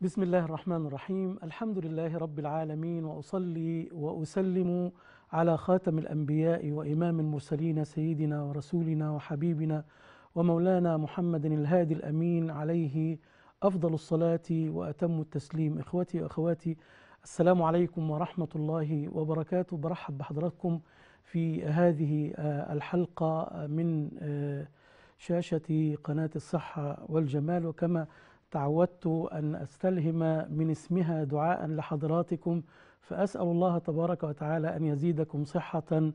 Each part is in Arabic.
بسم الله الرحمن الرحيم الحمد لله رب العالمين واصلي واسلم على خاتم الانبياء وامام المرسلين سيدنا ورسولنا وحبيبنا ومولانا محمد الهادي الامين عليه افضل الصلاه واتم التسليم اخوتي واخواتي السلام عليكم ورحمه الله وبركاته برحب بحضراتكم في هذه آه، الحلقه من آه، شاشه قناه الصحه والجمال وكما تعودت أن أستلهم من اسمها دعاء لحضراتكم فأسأل الله تبارك وتعالى أن يزيدكم صحة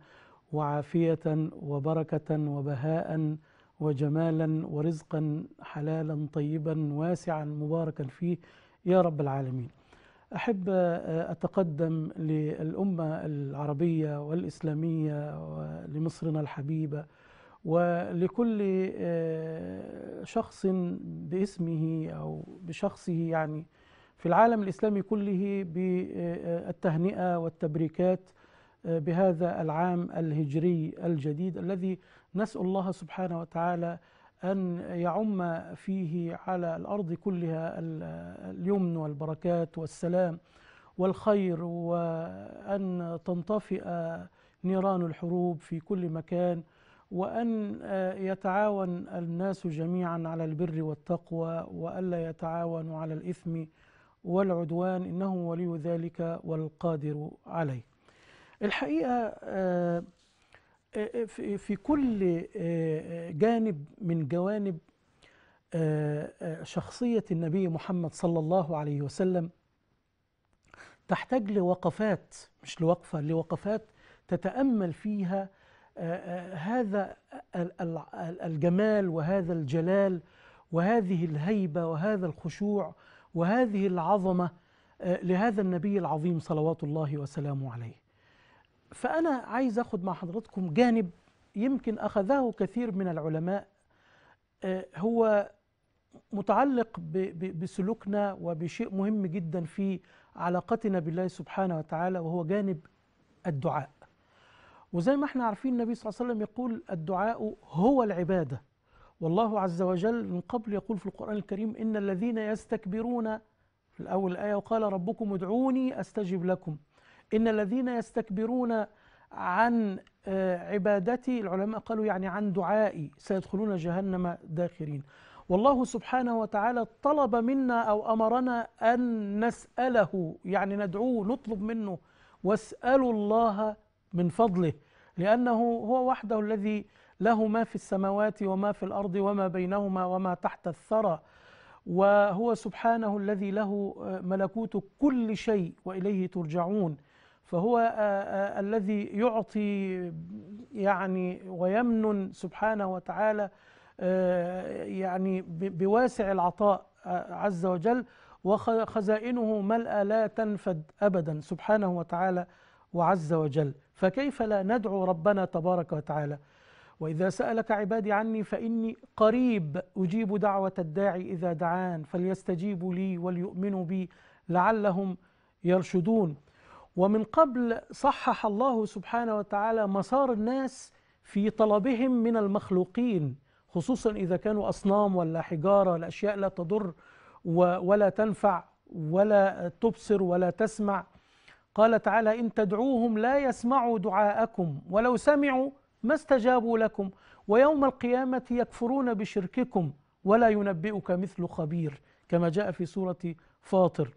وعافية وبركة وبهاء وجمالا ورزقا حلالا طيبا واسعا مباركا فيه يا رب العالمين أحب أتقدم للأمة العربية والإسلامية ولمصرنا الحبيبة ولكل آه، شخص باسمه أو بشخصه يعني في العالم الإسلامي كله بالتهنئة آه، آه، والتبريكات بهذا العام الهجري الجديد الذي نسأل الله سبحانه وتعالى أن يعم فيه على الأرض كلها اليمن والبركات والسلام والخير وأن تنطفئ نيران الحروب في كل مكان وأن آه، يتعاون الناس جميعا على البر والتقوى وألا يتعاونوا على الإثم والعدوان إنه ولي ذلك والقادر عليه الحقيقة آه، آه، في كل جانب من جوانب شخصية النبي محمد صلى الله عليه وسلم تحتاج لوقفات مش لوقفة لوقفات تتأمل فيها هذا الجمال وهذا الجلال وهذه الهيبة وهذا الخشوع وهذه العظمة آه، لهذا النبي العظيم صلوات الله وسلامه عليه فأنا عايز أخذ مع حضراتكم جانب يمكن أخذه كثير من العلماء آه، هو متعلق بسلوكنا وبشيء مهم جدا في علاقتنا بالله سبحانه وتعالى وهو جانب الدعاء وزي ما احنا عارفين النبي صلى الله عليه وسلم يقول الدعاء هو العبادة والله عز وجل من قبل يقول في القرآن الكريم إن الذين يستكبرون في الأول الآية وقال ربكم ادعوني أستجب لكم إن الذين يستكبرون عن آه، عبادتي العلماء قالوا يعني عن دعائي سيدخلون جهنم داخرين والله سبحانه وتعالى طلب منا أو أمرنا أن نسأله يعني ندعوه نطلب منه واسألوا الله من فضله لأنه هو وحده الذي له ما في السماوات وما في الأرض وما بينهما وما تحت الثرى وهو سبحانه الذي له آه، ملكوت كل شيء واليه ترجعون فهو آه، آه، الذي يعطي يعني ويمن سبحانه وتعالى يعني بواسع العطاء عز وجل وخزائنه ملأى لا تنفد ابدا سبحانه وتعالى وعز وجل فكيف لا ندعو ربنا تبارك وتعالى وإذا سألك عبادي عني فإني قريب أجيب دعوة الداعي إذا دعان فليستجيبوا لي وليؤمنوا بي لعلهم يرشدون ومن قبل صحح الله سبحانه وتعالى مسار الناس في طلبهم من المخلوقين خصوصا إذا كانوا أصنام ولا حجارة ولا أشياء لا تضر ولا تنفع ولا تبصر ولا تسمع قال تعالى إن تدعوهم لا يسمعوا دعاءكم ولو سمعوا ما استجابوا لكم ويوم القيامة يكفرون بشرككم ولا ينبئك مثل خبير كما جاء في سورة فاطر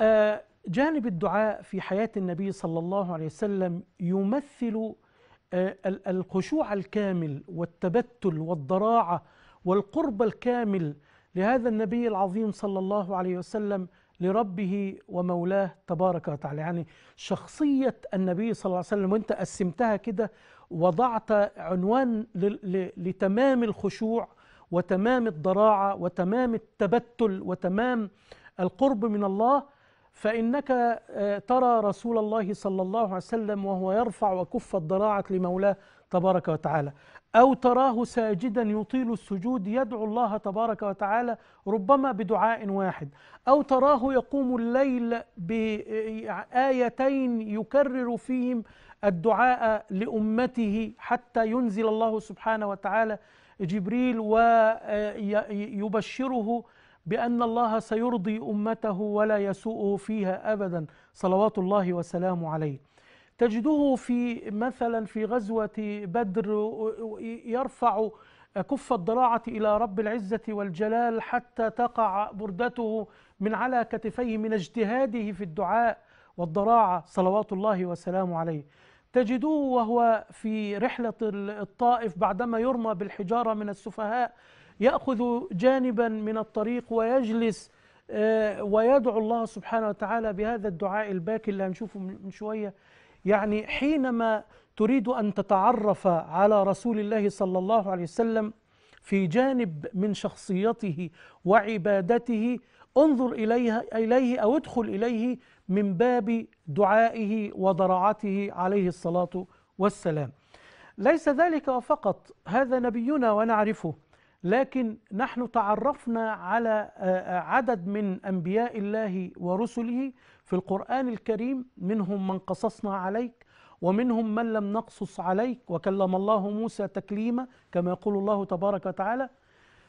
آه، جانب الدعاء في حياة النبي صلى الله عليه وسلم يمثل آه، الخشوع الكامل والتبتل والضراعة والقرب الكامل لهذا النبي العظيم صلى الله عليه وسلم لربه ومولاه تبارك وتعالى يعني شخصية النبي صلى الله عليه وسلم وانت قسمتها كده وضعت عنوان لتمام الخشوع وتمام الضراعة وتمام التبتل وتمام القرب من الله فإنك آه، ترى رسول الله صلى الله عليه وسلم وهو يرفع وكف الضراعة لمولاه تبارك وتعالى أو تراه ساجدا يطيل السجود يدعو الله تبارك وتعالى ربما بدعاء واحد أو تراه يقوم الليل بآيتين يكرر فيهم الدعاء لأمته حتى ينزل الله سبحانه وتعالى جبريل ويبشره بأن الله سيرضي أمته ولا يسوءه فيها أبدا صلوات الله وسلامه عليه تجده في مثلا في غزوة بدر يرفع كف الضراعة إلى رب العزة والجلال حتى تقع بردته من على كتفيه من اجتهاده في الدعاء والضراعة صلوات الله وسلامه عليه تجده وهو في رحلة الطائف بعدما يرمى بالحجارة من السفهاء يأخذ جانبا من الطريق ويجلس آه، ويدعو الله سبحانه وتعالى بهذا الدعاء الباكي اللي هنشوفه من شوية يعني حينما تريد أن تتعرف على رسول الله صلى الله عليه وسلم في جانب من شخصيته وعبادته انظر إليها إليه أو ادخل إليه من باب دعائه وضراعته عليه الصلاة والسلام ليس ذلك فقط هذا نبينا ونعرفه لكن نحن تعرفنا على آه، آه، عدد من أنبياء الله ورسله في القرآن الكريم منهم من قصصنا عليك ومنهم من لم نقصص عليك وكلم الله موسى تكليما كما يقول الله تبارك وتعالى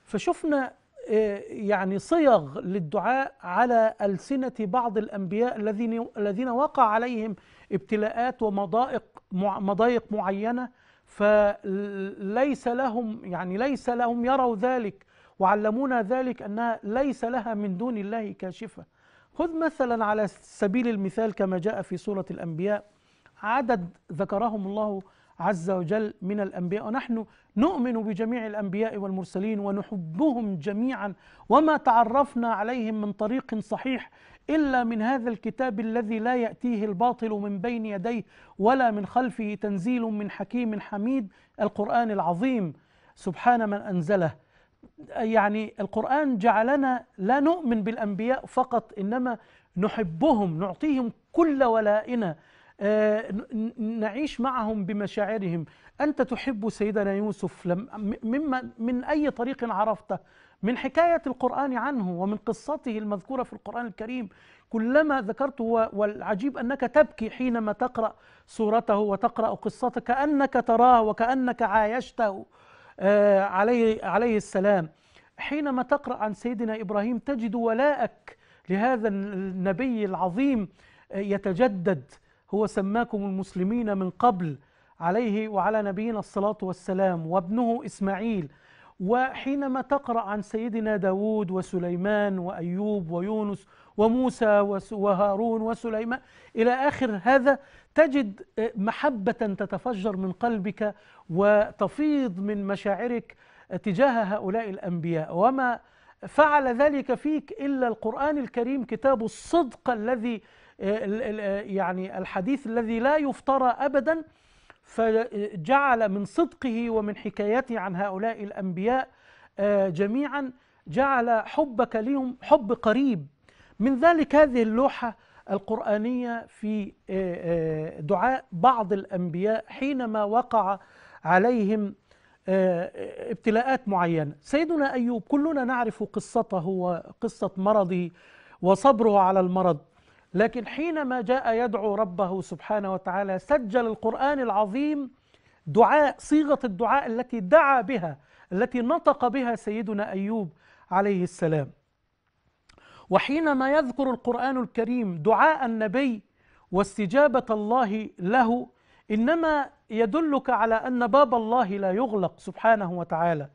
فشفنا آه، يعني صيغ للدعاء على ألسنة بعض الأنبياء الذين الذين وقع عليهم ابتلاءات ومضائق مضايق معينة فليس لهم يعني ليس لهم يروا ذلك وعلمونا ذلك أنها ليس لها من دون الله كاشفة خذ مثلا على سبيل المثال كما جاء في سورة الأنبياء عدد ذكرهم الله عز وجل من الأنبياء ونحن نؤمن بجميع الأنبياء والمرسلين ونحبهم جميعا وما تعرفنا عليهم من طريق صحيح إلا من هذا الكتاب الذي لا يأتيه الباطل من بين يديه ولا من خلفه تنزيل من حكيم حميد القرآن العظيم سبحان من أنزله يعني القرآن جعلنا لا نؤمن بالأنبياء فقط إنما نحبهم نعطيهم كل ولائنا آه، نعيش معهم بمشاعرهم أنت تحب سيدنا يوسف مما من أي طريق عرفته من حكاية القرآن عنه ومن قصته المذكورة في القرآن الكريم كلما ذكرته والعجيب أنك تبكي حينما تقرأ سورته وتقرأ قصته كأنك تراه وكأنك عايشته آه، عليه, عليه السلام حينما تقرأ عن سيدنا إبراهيم تجد ولاءك لهذا النبي العظيم آه، يتجدد هو سماكم المسلمين من قبل عليه وعلى نبينا الصلاة والسلام وابنه إسماعيل وحينما تقرأ عن سيدنا داود وسليمان وأيوب ويونس وموسى وهارون وسليمان إلى آخر هذا تجد آه، محبة تتفجر من قلبك وتفيض من مشاعرك تجاه هؤلاء الأنبياء وما فعل ذلك فيك إلا القرآن الكريم كتاب الصدق الذي آه، آه، يعني الحديث الذي لا يفترى أبدا فجعل من صدقه ومن حكايته عن هؤلاء الأنبياء جميعا جعل حبك لهم حب قريب من ذلك هذه اللوحة القرآنية في آه، آه، دعاء بعض الأنبياء حينما وقع عليهم آه، ابتلاءات معينة سيدنا أيوب كلنا نعرف قصته وقصة مرضه وصبره على المرض لكن حينما جاء يدعو ربه سبحانه وتعالى سجل القرآن العظيم دعاء صيغة الدعاء التي دعا بها التي نطق بها سيدنا أيوب عليه السلام وحينما يذكر القرآن الكريم دعاء النبي واستجابة الله له إنما يدلك على أن باب الله لا يغلق سبحانه وتعالى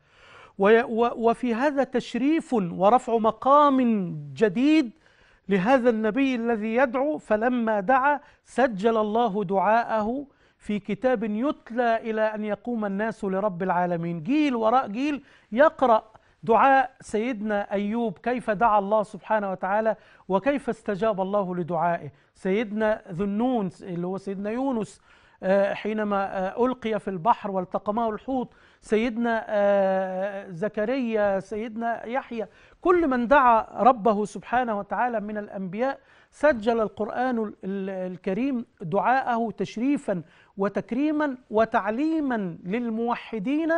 وفي هذا تشريف ورفع مقام جديد لهذا النبي الذي يدعو فلما دعا سجل الله دعاءه في كتاب يتلى إلى أن يقوم الناس لرب العالمين جيل وراء جيل يقرأ دعاء سيدنا أيوب كيف دعا الله سبحانه وتعالى وكيف استجاب الله لدعائه سيدنا ذنون اللي هو سيدنا يونس آه، حينما آه، ألقي في البحر والتقمه الحوت سيدنا آه، زكريا سيدنا يحيى كل من دعا ربه سبحانه وتعالى من الأنبياء سجل القرآن الكريم دعاءه تشريفا وتكريما وتعليما للموحدين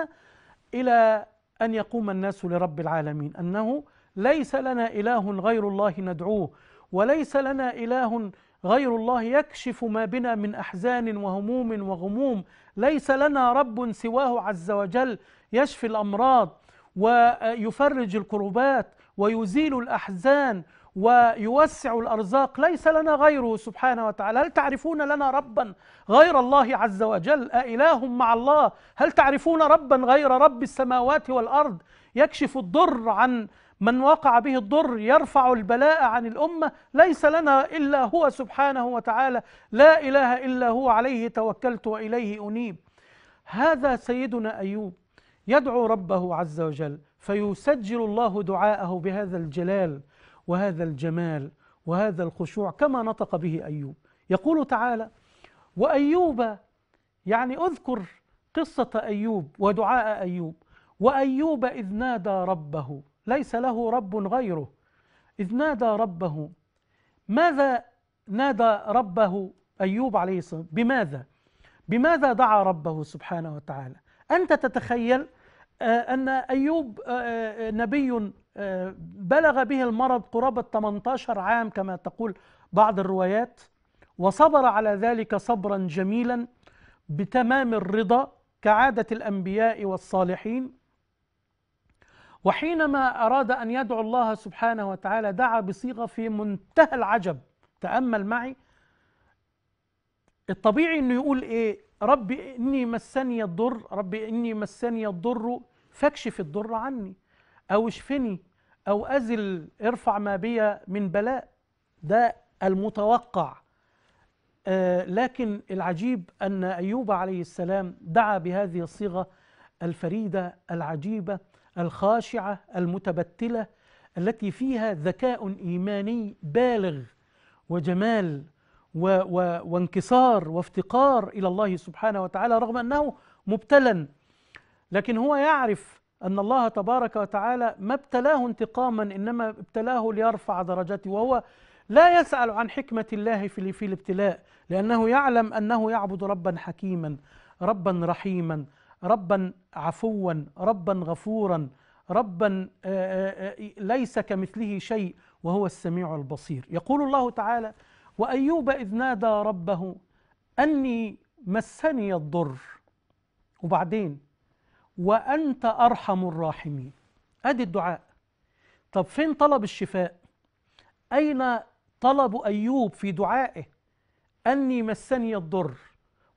إلى أن يقوم الناس لرب العالمين أنه ليس لنا إله غير الله ندعوه وليس لنا إله غير الله يكشف ما بنا من أحزان وهموم وغموم ليس لنا رب سواه عز وجل يشفي الأمراض ويفرج الكربات ويزيل الأحزان ويوسع الأرزاق ليس لنا غيره سبحانه وتعالى هل تعرفون لنا ربا غير الله عز وجل أإله مع الله هل تعرفون ربا غير رب السماوات والأرض يكشف الضر عن من وقع به الضر يرفع البلاء عن الأمة ليس لنا إلا هو سبحانه وتعالى لا إله إلا هو عليه توكلت وإليه أنيب هذا سيدنا أيوب يدعو ربه عز وجل فيسجل الله دعاءه بهذا الجلال وهذا الجمال وهذا الخشوع كما نطق به أيوب يقول تعالى وأيوب يعني أذكر قصة أيوب ودعاء أيوب وأيوب إذ نادى ربه ليس له رب غيره إذ نادى ربه ماذا نادى ربه أيوب عليه الصلاه والسلام بماذا بماذا دعا ربه سبحانه وتعالى أنت تتخيل آه، أن أيوب آه، آه، نبي بلغ به المرض قرابة 18 عام كما تقول بعض الروايات وصبر على ذلك صبرا جميلا بتمام الرضا كعادة الأنبياء والصالحين وحينما أراد أن يدعو الله سبحانه وتعالى دعا بصيغة في منتهى العجب تأمل معي الطبيعي أنه يقول إيه ربي إني مسني الضر ربي إني مسني الضر فاكشف الضر عني أو اشفني أو أزل ارفع ما بي من بلاء ده المتوقع آه لكن العجيب أن أيوب عليه السلام دعا بهذه الصيغة الفريدة العجيبة الخاشعة المتبتلة التي فيها ذكاء إيماني بالغ وجمال و و وانكسار وافتقار إلى الله سبحانه وتعالى رغم أنه مبتلا لكن هو يعرف أن الله تبارك وتعالى ما ابتلاه انتقاما إنما ابتلاه ليرفع درجته وهو لا يسأل عن حكمة الله في, في الابتلاء لأنه يعلم أنه يعبد ربا حكيما ربا رحيما ربا عفوا ربا غفورا ربا ليس كمثله شيء وهو السميع البصير يقول الله تعالى وأيوب إذ نادى ربه أني مسني الضر وبعدين وأنت أرحم الراحمين أدي الدعاء طب فين طلب الشفاء أين طلب أيوب في دعائه أني مسني الضر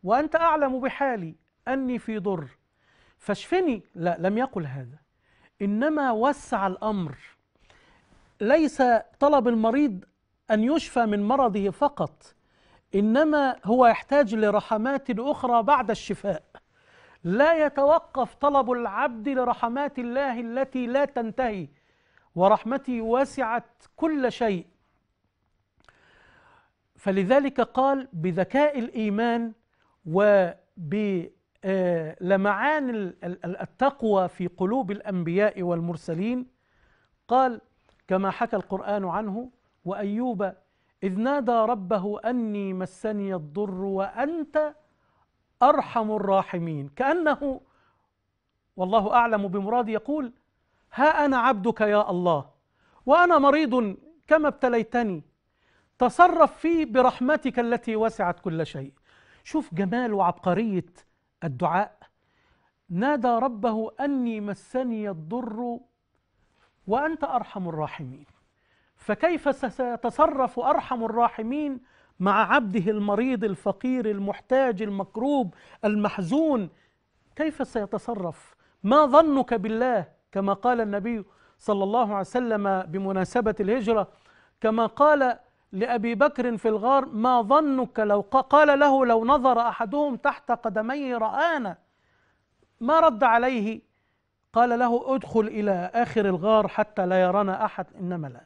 وأنت أعلم بحالي أني في ضر فاشفني لا لم يقل هذا إنما وسع الأمر ليس طلب المريض أن يشفى من مرضه فقط إنما هو يحتاج لرحمات أخرى بعد الشفاء لا يتوقف طلب العبد لرحمات الله التي لا تنتهي ورحمتي وسعت كل شيء فلذلك قال بذكاء الإيمان وبلمعان آه، التقوى في قلوب الأنبياء والمرسلين قال كما حكى القرآن عنه وأيوب إذ نادى ربه أني مسني الضر وأنت أرحم الراحمين كأنه والله أعلم بمراد يقول ها أنا عبدك يا الله وأنا مريض كما ابتليتني تصرف في برحمتك التي وسعت كل شيء شوف جمال وعبقرية الدعاء نادى ربه أني مسني الضر وأنت أرحم الراحمين فكيف سيتصرف أرحم الراحمين مع عبده المريض الفقير المحتاج المكروب المحزون كيف سيتصرف ما ظنك بالله كما قال النبي صلى الله عليه وسلم بمناسبة الهجرة كما قال لأبي بكر في الغار ما ظنك لو قال له لو نظر أحدهم تحت قدمي رآنا ما رد عليه قال له ادخل إلى آخر الغار حتى لا يرانا أحد إنما لا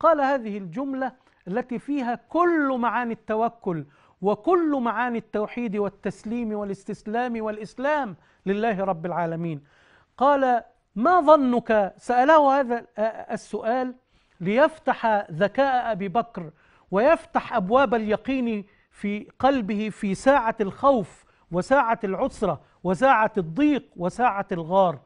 قال هذه الجملة التي فيها كل معاني التوكل وكل معاني التوحيد والتسليم والاستسلام والاسلام لله رب العالمين قال ما ظنك ساله هذا السؤال ليفتح ذكاء ابي بكر ويفتح ابواب اليقين في قلبه في ساعه الخوف وساعه العسره وساعه الضيق وساعه الغار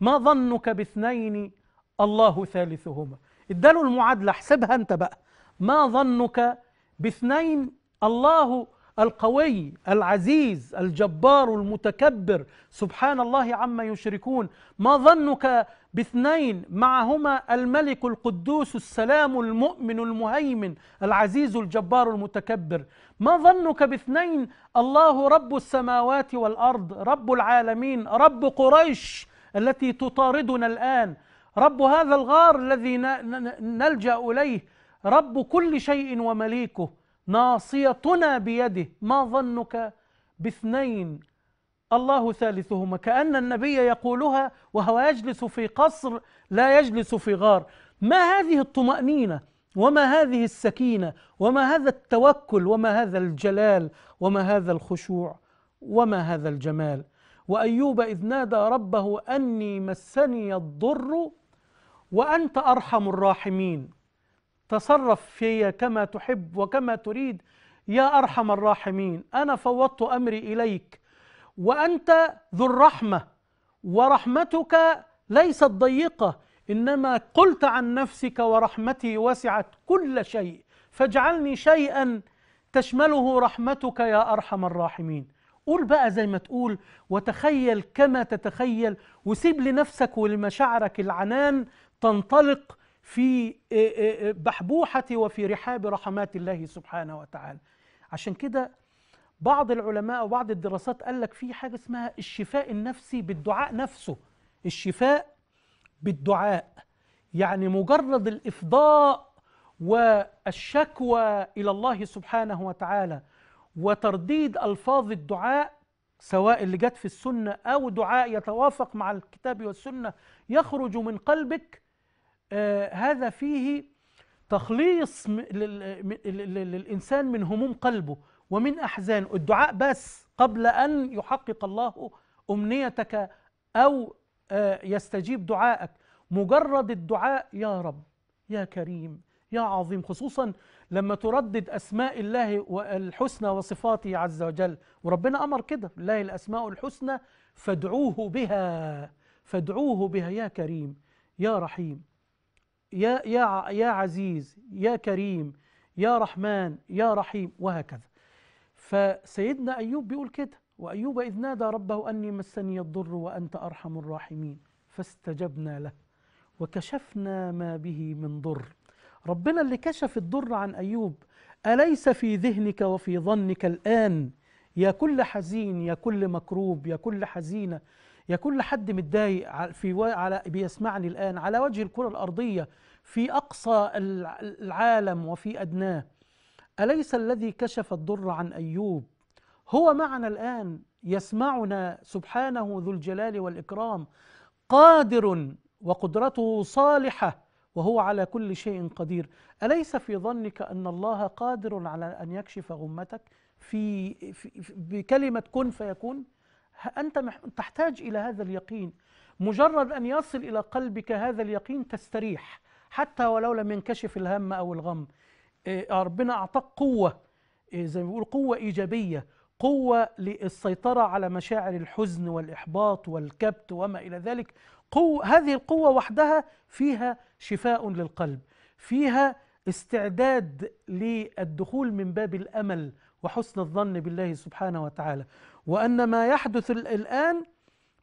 ما ظنك باثنين الله ثالثهما اداله المعادله احسبها انت بقى ما ظنك باثنين الله القوي العزيز الجبار المتكبر سبحان الله عما يشركون ما ظنك باثنين معهما الملك القدوس السلام المؤمن المهيمن العزيز الجبار المتكبر ما ظنك باثنين الله رب السماوات والارض رب العالمين رب قريش التي تطاردنا الان رب هذا الغار الذي نلجا اليه رب كل شيء ومليكه ناصيتنا بيده ما ظنك باثنين الله ثالثهما كأن النبي يقولها وهو يجلس في قصر لا يجلس في غار ما هذه الطمأنينة وما هذه السكينة وما هذا التوكل وما هذا الجلال وما هذا الخشوع وما هذا الجمال وأيوب إذ نادى ربه أني مسني الضر وأنت أرحم الراحمين تصرف في كما تحب وكما تريد يا ارحم الراحمين انا فوضت امري اليك وانت ذو الرحمه ورحمتك ليست ضيقه انما قلت عن نفسك ورحمتي وسعت كل شيء فاجعلني شيئا تشمله رحمتك يا ارحم الراحمين قول بقى زي ما تقول وتخيل كما تتخيل وسيب لنفسك ولمشاعرك العنان تنطلق في آه، آه، آه، بحبوحة وفي رحاب رحمات الله سبحانه وتعالى عشان كده بعض العلماء وبعض الدراسات قال لك في حاجة اسمها الشفاء النفسي بالدعاء نفسه الشفاء بالدعاء يعني مجرد الإفضاء والشكوى إلى الله سبحانه وتعالى وترديد ألفاظ الدعاء سواء اللي جت في السنة أو دعاء يتوافق مع الكتاب والسنة يخرج من قلبك آه، هذا فيه تخليص للإنسان من هموم قلبه ومن أحزان الدعاء بس قبل أن يحقق الله أمنيتك أو آه، يستجيب دعائك مجرد الدعاء يا رب يا كريم يا عظيم خصوصا لما تردد أسماء الله الحسنى وصفاته عز وجل وربنا أمر كده لله الأسماء الحسنى فادعوه بها فادعوه بها يا كريم يا رحيم يا, يا, يا عزيز يا كريم يا رحمن يا رحيم وهكذا فسيدنا أيوب بيقول كده وأيوب إذ نادى ربه أني مسني الضر وأنت أرحم الراحمين فاستجبنا له وكشفنا ما به من ضر ربنا اللي كشف الضر عن أيوب أليس في ذهنك وفي ظنك الآن يا كل حزين يا كل مكروب يا كل حزينة يا كل حد متضايق في و... على بيسمعني الآن على وجه الكرة الأرضية في أقصى العالم وفي أدناه أليس الذي كشف الضر عن أيوب هو معنا الآن يسمعنا سبحانه ذو الجلال والإكرام قادر وقدرته صالحة وهو على كل شيء قدير أليس في ظنك أن الله قادر على أن يكشف غمتك في, في بكلمة كن فيكون أنت تحتاج إلى هذا اليقين مجرد أن يصل إلى قلبك هذا اليقين تستريح حتى ولو لم ينكشف الهم أو الغم إيه، آه، ربنا أعطاك قوة إيه، زي ما بيقول قوة إيجابية قوة للسيطرة على مشاعر الحزن والإحباط والكبت وما إلى ذلك قوة هذه القوة وحدها فيها شفاء للقلب فيها استعداد للدخول من باب الأمل وحسن الظن بالله سبحانه وتعالى وأن ما يحدث الآن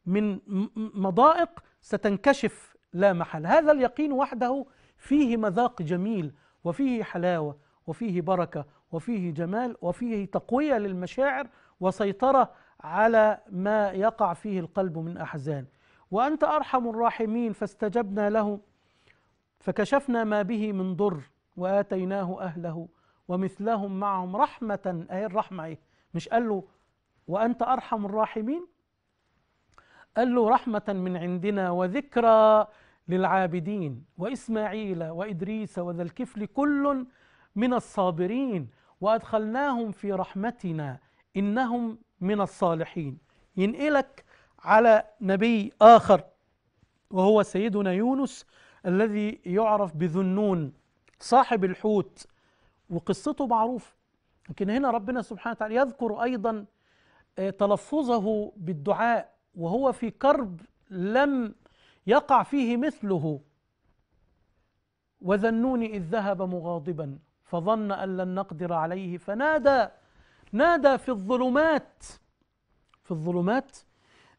من مضائق ستنكشف لا محل هذا اليقين وحده فيه مذاق جميل وفيه حلاوة وفيه بركة وفيه جمال وفيه تقوية للمشاعر وسيطرة على ما يقع فيه القلب من أحزان وأنت أرحم الراحمين فاستجبنا له فكشفنا ما به من ضر وآتيناه أهله ومثلهم معهم رحمة أي الرحمة إيه؟ مش قال له وأنت أرحم الراحمين قال له رحمة من عندنا وذكرى للعابدين وإسماعيل وإدريس وذا الكفل كل من الصابرين وأدخلناهم في رحمتنا إنهم من الصالحين ينقلك على نبي آخر وهو سيدنا يونس الذي يعرف بذنون صاحب الحوت وقصته معروفة لكن هنا ربنا سبحانه وتعالى يذكر أيضا تلفظه بالدعاء وهو في كرب لم يقع فيه مثله وذا النون إذ ذهب مغاضبا فظن أن لن نقدر عليه فنادى نادى في الظلمات في الظلمات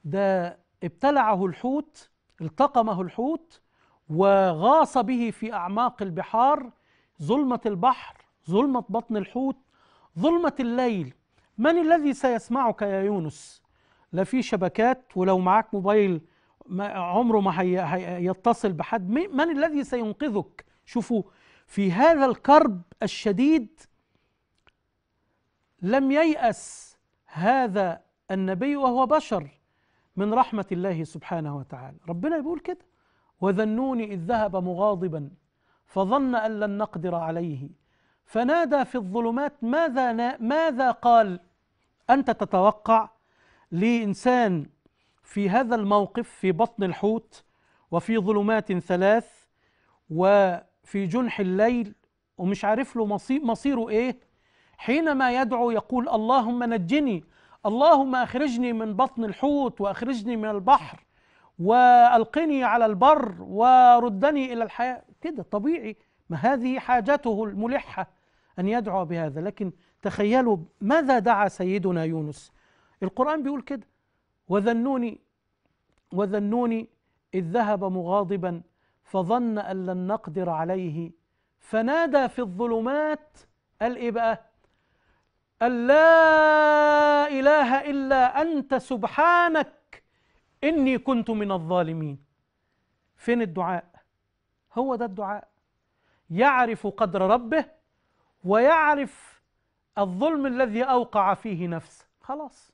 ده ابتلعه الحوت التقمه الحوت وغاص به في أعماق البحار ظلمة البحر ظلمة بطن الحوت ظلمة الليل من الذي سيسمعك يا يونس لا في شبكات ولو معاك موبايل ما عمره ما هيتصل بحد من الذي سينقذك شوفوا في هذا الكرب الشديد لم ييأس هذا النبي وهو بشر من رحمة الله سبحانه وتعالى ربنا يقول كده وذنوني إذ ذهب مغاضبا فظن أن لن نقدر عليه فنادى في الظلمات ماذا, ماذا قال أنت تتوقع لإنسان في هذا الموقف في بطن الحوت وفي ظلمات ثلاث وفي جنح الليل ومش عارف له مصير مصيره إيه حينما يدعو يقول اللهم نجني اللهم أخرجني من بطن الحوت وأخرجني من البحر وألقني على البر وردني إلى الحياة كده طبيعي ما هذه حاجته الملحة أن يدعو بهذا لكن تخيلوا ماذا دعا سيدنا يونس القرآن بيقول كده وذنوني وذنوني إذ ذهب مغاضبا فظن أن لن نقدر عليه فنادى في الظلمات قال إيه بقى أن لا إله إلا أنت سبحانك إني كنت من الظالمين فين الدعاء هو ده الدعاء يعرف قدر ربه ويعرف الظلم الذي أوقع فيه نفسه خلاص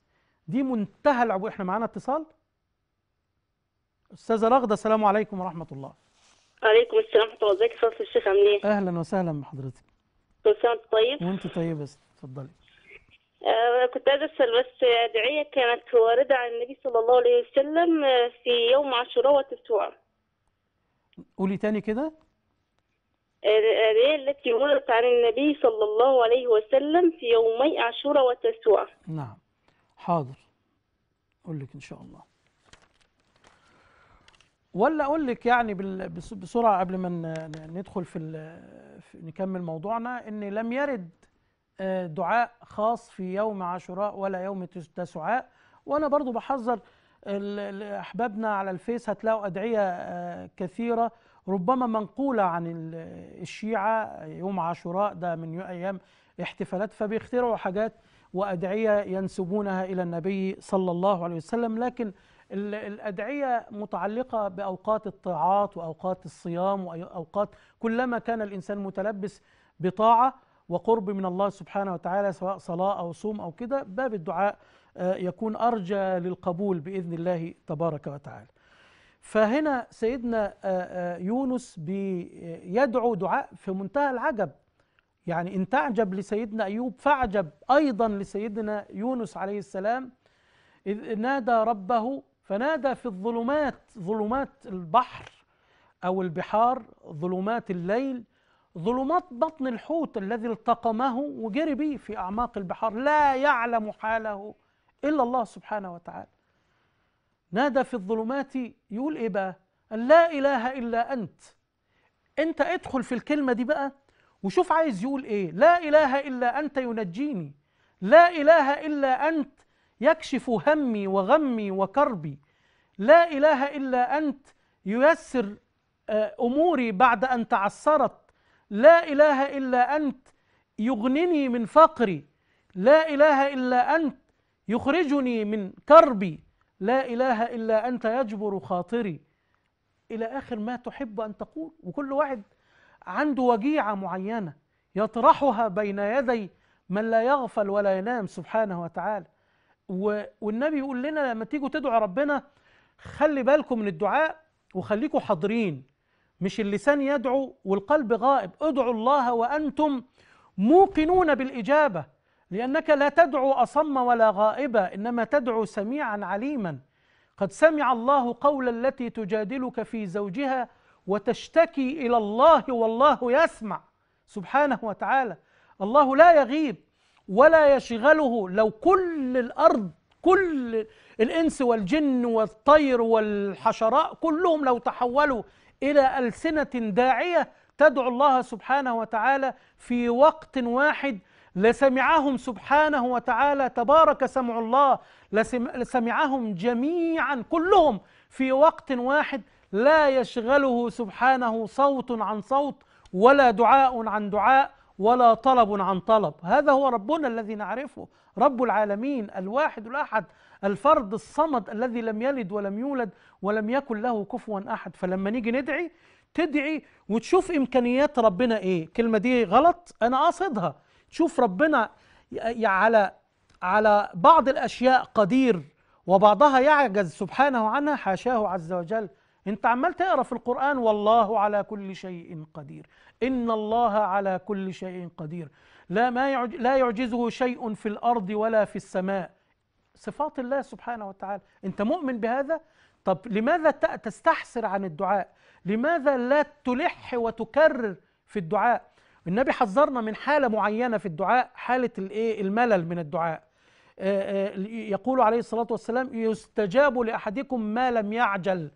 دي منتهى العبوديه احنا معانا اتصال أستاذة رغدة السلام عليكم ورحمة الله عليكم السلام ورحمة الله ازيك يا الشيخ عامل إيه؟ أهلا وسهلا بحضرتك كل سنة وانت طيب وانت طيب بس اتفضلي أنا آه، كنت عايزة أسأل بس دعية كانت واردة عن النبي صلى الله عليه وسلم آه، في يوم عاشوراء وتسوع قولي تاني كده الآية التي مرت عن النبي صلى الله عليه وسلم في يومي عاشوراء وتسوع نعم حاضر أقول لك إن شاء الله ولا أقول لك يعني بسرعة قبل ما ندخل في, في نكمل موضوعنا إن لم يرد آه، دعاء خاص في يوم عاشوراء ولا يوم تسعاء وأنا برضو بحذر أحبابنا على الفيس هتلاقوا أدعية آه، كثيرة ربما منقولة عن الشيعة يوم عاشوراء ده من أيام احتفالات فبيخترعوا حاجات وأدعية ينسبونها إلى النبي صلى الله عليه وسلم لكن الأدعية متعلقة بأوقات الطاعات وأوقات الصيام وأوقات كلما كان الإنسان متلبس بطاعة وقرب من الله سبحانه وتعالى سواء صلاة أو صوم أو كده باب الدعاء آه، يكون أرجى للقبول بإذن الله تبارك وتعالى فهنا سيدنا آه، آه، يونس بيدعو دعاء في منتهى العجب يعني ان تعجب لسيدنا ايوب فاعجب ايضا لسيدنا يونس عليه السلام اذ نادى ربه فنادى في الظلمات ظلمات البحر او البحار ظلمات الليل ظلمات بطن الحوت الذي التقمه وجري به في اعماق البحار لا يعلم حاله الا الله سبحانه وتعالى نادى في الظلمات يقول ايه بقى لا اله الا انت انت ادخل في الكلمه دي بقى وشوف عايز يقول ايه لا اله الا انت ينجيني لا اله الا انت يكشف همي وغمي وكربي لا اله الا انت ييسر آه، اموري بعد ان تعسرت لا اله الا انت يغنني من فقري لا اله الا انت يخرجني من كربي لا إله إلا أنت يجبر خاطري إلى آخر ما تحب أن تقول وكل واحد عنده وجيعة معينة يطرحها بين يدي من لا يغفل ولا ينام سبحانه وتعالى والنبي يقول لنا لما تيجوا تدعوا ربنا خلي بالكم من الدعاء وخليكم حاضرين مش اللسان يدعو والقلب غائب ادعوا الله وأنتم موقنون بالإجابة لأنك لا تدعو أصم ولا غائبا إنما تدعو سميعا عليما قد سمع الله قول التي تجادلك في زوجها وتشتكي إلى الله والله يسمع سبحانه وتعالى الله لا يغيب ولا يشغله لو كل الأرض كل الإنس والجن والطير والحشراء كلهم لو تحولوا إلى ألسنة داعية تدعو الله سبحانه وتعالى في وقت واحد لسمعهم سبحانه وتعالى تبارك سمع الله لسمعهم جميعا كلهم في وقت واحد لا يشغله سبحانه صوت عن صوت ولا دعاء عن دعاء ولا طلب عن طلب هذا هو ربنا الذي نعرفه رب العالمين الواحد الأحد الفرد الصمد الذي لم يلد ولم يولد ولم يكن له كفوا أحد فلما نيجي ندعي تدعي وتشوف إمكانيات ربنا إيه الكلمة دي غلط أنا قاصدها شوف ربنا على على بعض الاشياء قدير وبعضها يعجز سبحانه عنها حاشاه عز وجل انت عمال تقرا في القران والله على كل شيء قدير ان الله على كل شيء قدير لا ما يعج لا يعجزه شيء في الارض ولا في السماء صفات الله سبحانه وتعالى انت مؤمن بهذا طب لماذا تستحسر عن الدعاء لماذا لا تلح وتكرر في الدعاء النبي حذرنا من حاله معينه في الدعاء حاله الايه الملل من الدعاء آه، آه، يقول عليه الصلاه والسلام يستجاب لاحدكم ما لم يعجل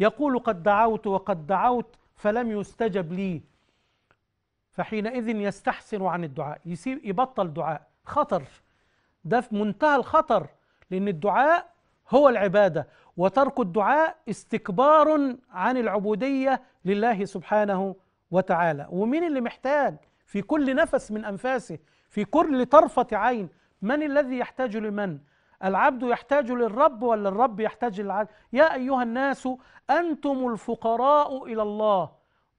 يقول قد دعوت وقد دعوت فلم يستجب لي فحينئذ يستحسن عن الدعاء يسيب يبطل دعاء خطر ده في منتهى الخطر لان الدعاء هو العباده وترك الدعاء استكبار عن العبوديه لله سبحانه وتعالى ومين اللي محتاج في كل نفس من أنفاسه في كل طرفة عين من الذي يحتاج لمن العبد يحتاج للرب ولا الرب يحتاج للعبد يا أيها الناس أنتم الفقراء إلى الله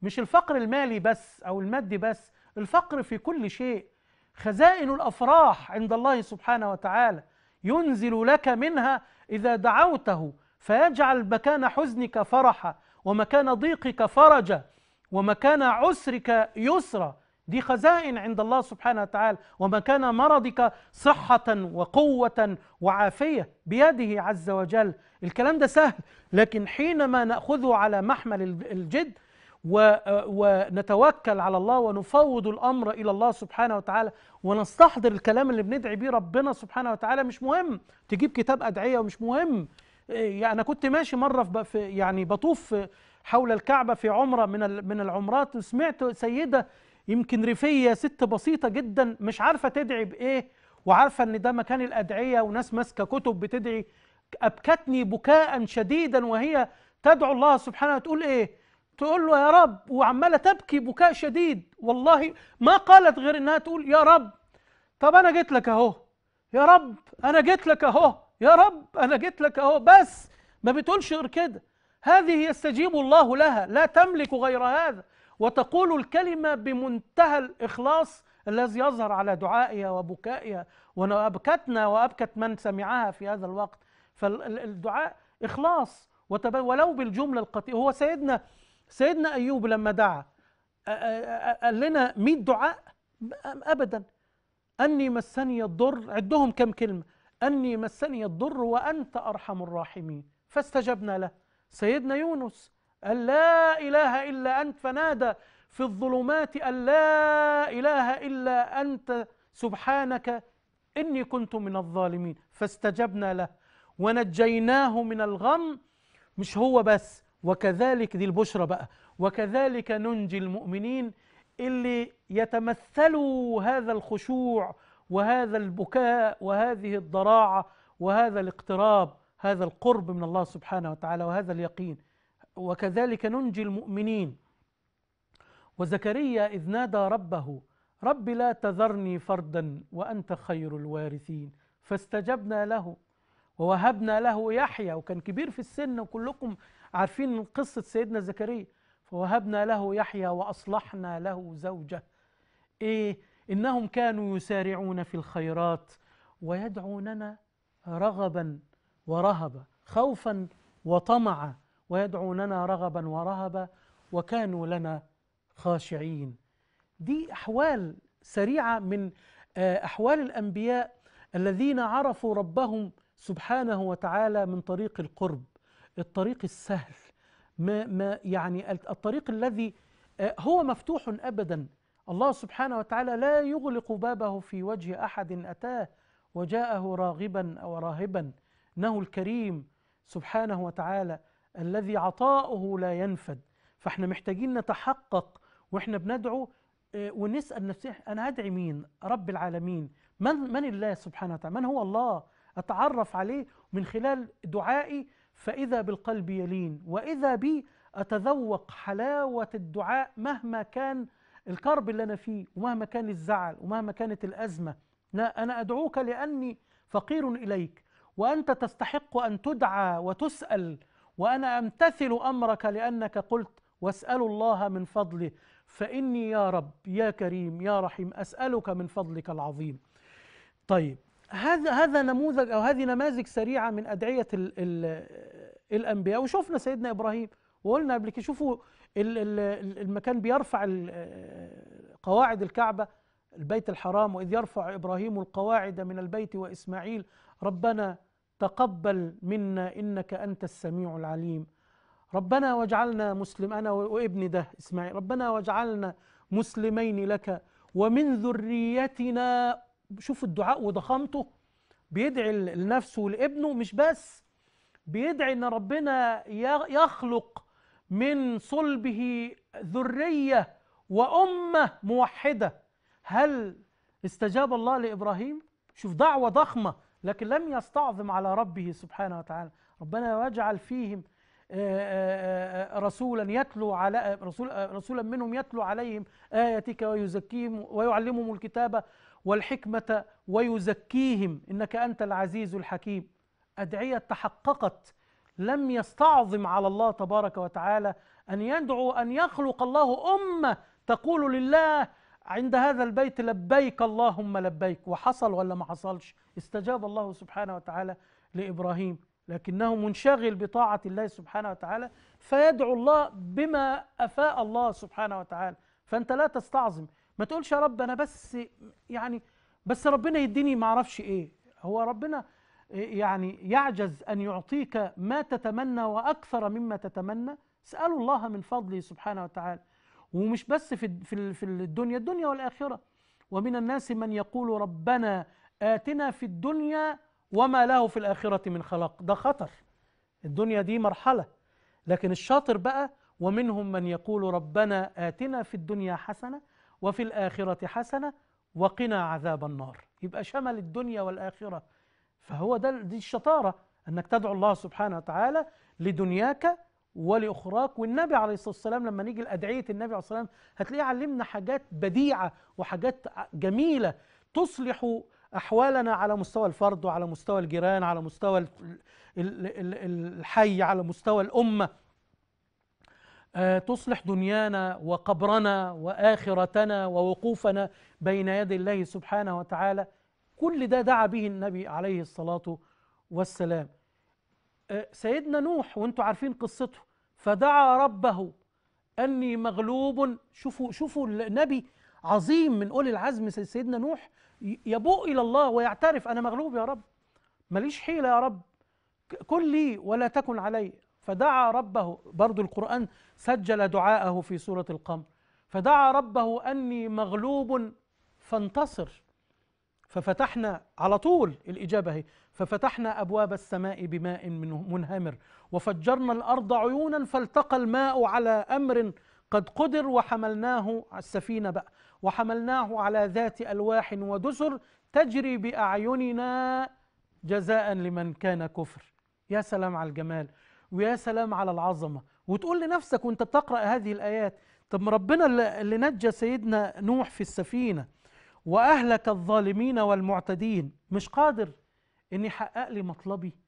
مش الفقر المالي بس أو المادي بس الفقر في كل شيء خزائن الأفراح عند الله سبحانه وتعالى ينزل لك منها إذا دعوته فيجعل مكان حزنك فرحا ومكان ضيقك فرجا ومكان عسرك يسرا دي خزائن عند الله سبحانه وتعالى ومكان مرضك صحة وقوة وعافية بيده عز وجل الكلام ده سهل لكن حينما نأخذه على محمل الجد ونتوكل على الله ونفوض الأمر إلى الله سبحانه وتعالى ونستحضر الكلام اللي بندعي بيه ربنا سبحانه وتعالى مش مهم تجيب كتاب أدعية ومش مهم إيه، يعني أنا كنت ماشي مرة في يعني بطوف حول الكعبة في عمرة من من العمرات وسمعت سيدة يمكن ريفية ست بسيطة جدا مش عارفة تدعي بإيه وعارفة إن ده مكان الأدعية وناس ماسكة كتب بتدعي أبكتني بكاء شديدا وهي تدعو الله سبحانه تقول إيه تقول له يا رب وعمالة تبكي بكاء شديد والله ما قالت غير إنها تقول يا رب طب أنا جيت لك أهو يا رب أنا جيت لك أهو يا رب أنا جيت لك أهو بس ما بتقولش غير كده هذه يستجيب الله لها لا تملك غير هذا وتقول الكلمة بمنتهى الإخلاص الذي يظهر على دعائها وبكائها وأبكتنا وأبكت من سمعها في هذا الوقت فالدعاء إخلاص ولو بالجملة القطيعة هو سيدنا سيدنا أيوب لما دعا قال لنا 100 دعاء أبدا أني مسني الضر عدهم كم كلمة أني مسني الضر وأنت أرحم الراحمين فاستجبنا له سيدنا يونس قال لا إله إلا أنت فنادى في الظلمات أن لا إله إلا أنت سبحانك إني كنت من الظالمين فاستجبنا له ونجيناه من الغم مش هو بس وكذلك دي البشرى بقى وكذلك ننجي المؤمنين اللي يتمثلوا هذا الخشوع وهذا البكاء وهذه الضراعة وهذا الاقتراب هذا القرب من الله سبحانه وتعالى وهذا اليقين وكذلك ننجي المؤمنين وزكريا إذ نادى ربه رب لا تذرني فردا وأنت خير الوارثين فاستجبنا له ووهبنا له يحيى وكان كبير في السن وكلكم عارفين قصة سيدنا زكريا فوهبنا له يحيى وأصلحنا له زوجه إيه إنهم كانوا يسارعون في الخيرات ويدعوننا رغبا ورهبة خوفا وطمعا ويدعوننا رغبا ورهبا وكانوا لنا خاشعين دي أحوال سريعة من آه، أحوال الأنبياء الذين عرفوا ربهم سبحانه وتعالى من طريق القرب الطريق السهل ما ما يعني الطريق الذي آه، هو مفتوح ابدا الله سبحانه وتعالى لا يغلق بابه في وجه احد اتاه وجاءه راغبا او راهبا إنه الكريم سبحانه وتعالى الذي عطاؤه لا ينفد فاحنا محتاجين نتحقق واحنا بندعو آه، ونسأل نفسنا أنا أدعي مين رب العالمين من, من الله سبحانه وتعالى من هو الله أتعرف عليه من خلال دعائي فإذا بالقلب يلين وإذا بي أتذوق حلاوة الدعاء مهما كان الكرب اللي أنا فيه ومهما كان الزعل ومهما كانت الأزمة لا أنا أدعوك لأني فقير إليك وأنت تستحق أن تدعى وتسأل وأنا أمتثل أمرك لأنك قلت واسأل الله من فضله فإني يا رب يا كريم يا رحيم أسألك من فضلك العظيم طيب هذا هذا نموذج أو هذه نماذج سريعة من أدعية ال ال الأنبياء وشوفنا سيدنا إبراهيم وقلنا قبل كده شوفوا المكان بيرفع آه، قواعد الكعبة البيت الحرام وإذ يرفع إبراهيم القواعد من البيت وإسماعيل ربنا تقبل منا انك انت السميع العليم ربنا واجعلنا مسلم انا وابني ده اسماعيل ربنا واجعلنا مسلمين لك ومن ذريتنا شوف الدعاء وضخامته بيدعي لنفسه ولابنه مش بس بيدعي ان ربنا يخلق من صلبه ذريه وامه موحده هل استجاب الله لابراهيم شوف دعوه ضخمه لكن لم يستعظم على ربه سبحانه وتعالى ربنا يجعل فيهم آه، آه، آه، رسولا يتلو على رسول رسولا منهم يتلو عليهم اياتك ويزكيهم ويعلمهم الكتاب والحكمه ويزكيهم انك انت العزيز الحكيم ادعيه تحققت لم يستعظم على الله تبارك وتعالى ان يدعو ان يخلق الله امه تقول لله عند هذا البيت لبيك اللهم لبيك وحصل ولا ما حصلش استجاب الله سبحانه وتعالى لابراهيم لكنه منشغل بطاعه الله سبحانه وتعالى فيدعو الله بما افاء الله سبحانه وتعالى فانت لا تستعظم ما تقولش يا رب انا بس يعني بس ربنا يديني ما اعرفش ايه هو ربنا يعني يعجز ان يعطيك ما تتمنى واكثر مما تتمنى اسالوا الله من فضله سبحانه وتعالى ومش بس في في في الدنيا الدنيا والاخره ومن الناس من يقول ربنا آتنا في الدنيا وما له في الآخرة من خلاق ده خطر الدنيا دي مرحلة لكن الشاطر بقى ومنهم من يقول ربنا آتنا في الدنيا حسنة وفي الآخرة حسنة وقنا عذاب النار يبقى شمل الدنيا والآخرة فهو ده دي الشطارة أنك تدعو الله سبحانه وتعالى لدنياك ولأخراك والنبي عليه الصلاة والسلام لما نيجي لأدعية النبي عليه الصلاة والسلام هتلاقيه علمنا حاجات بديعة وحاجات جميلة تصلح أحوالنا على مستوى الفرد وعلى مستوى الجيران على مستوى الحي على مستوى الأمة آه، تصلح دنيانا وقبرنا وآخرتنا ووقوفنا بين يدي الله سبحانه وتعالى كل ده دعا به النبي عليه الصلاة والسلام آه، سيدنا نوح وانتم عارفين قصته فدعا ربه أني مغلوب شوفوا شوفوا النبي عظيم من أولي العزم سيدنا نوح يبوء إلى الله ويعترف أنا مغلوب يا رب ماليش حيلة يا رب كن لي ولا تكن علي فدعا ربه برضو القرآن سجل دعاءه في سورة القمر فدعا ربه أني مغلوب فانتصر ففتحنا على طول الإجابة هي ففتحنا أبواب السماء بماء منهمر وفجرنا الارض عيونا فالتقى الماء على امر قد قدر وحملناه على السفينه بقى وحملناه على ذات الواح ودسر تجري باعيننا جزاء لمن كان كفر يا سلام على الجمال ويا سلام على العظمه وتقول لنفسك وانت بتقرا هذه الايات طب ربنا اللي نجى سيدنا نوح في السفينه واهلك الظالمين والمعتدين مش قادر ان يحقق لي مطلبي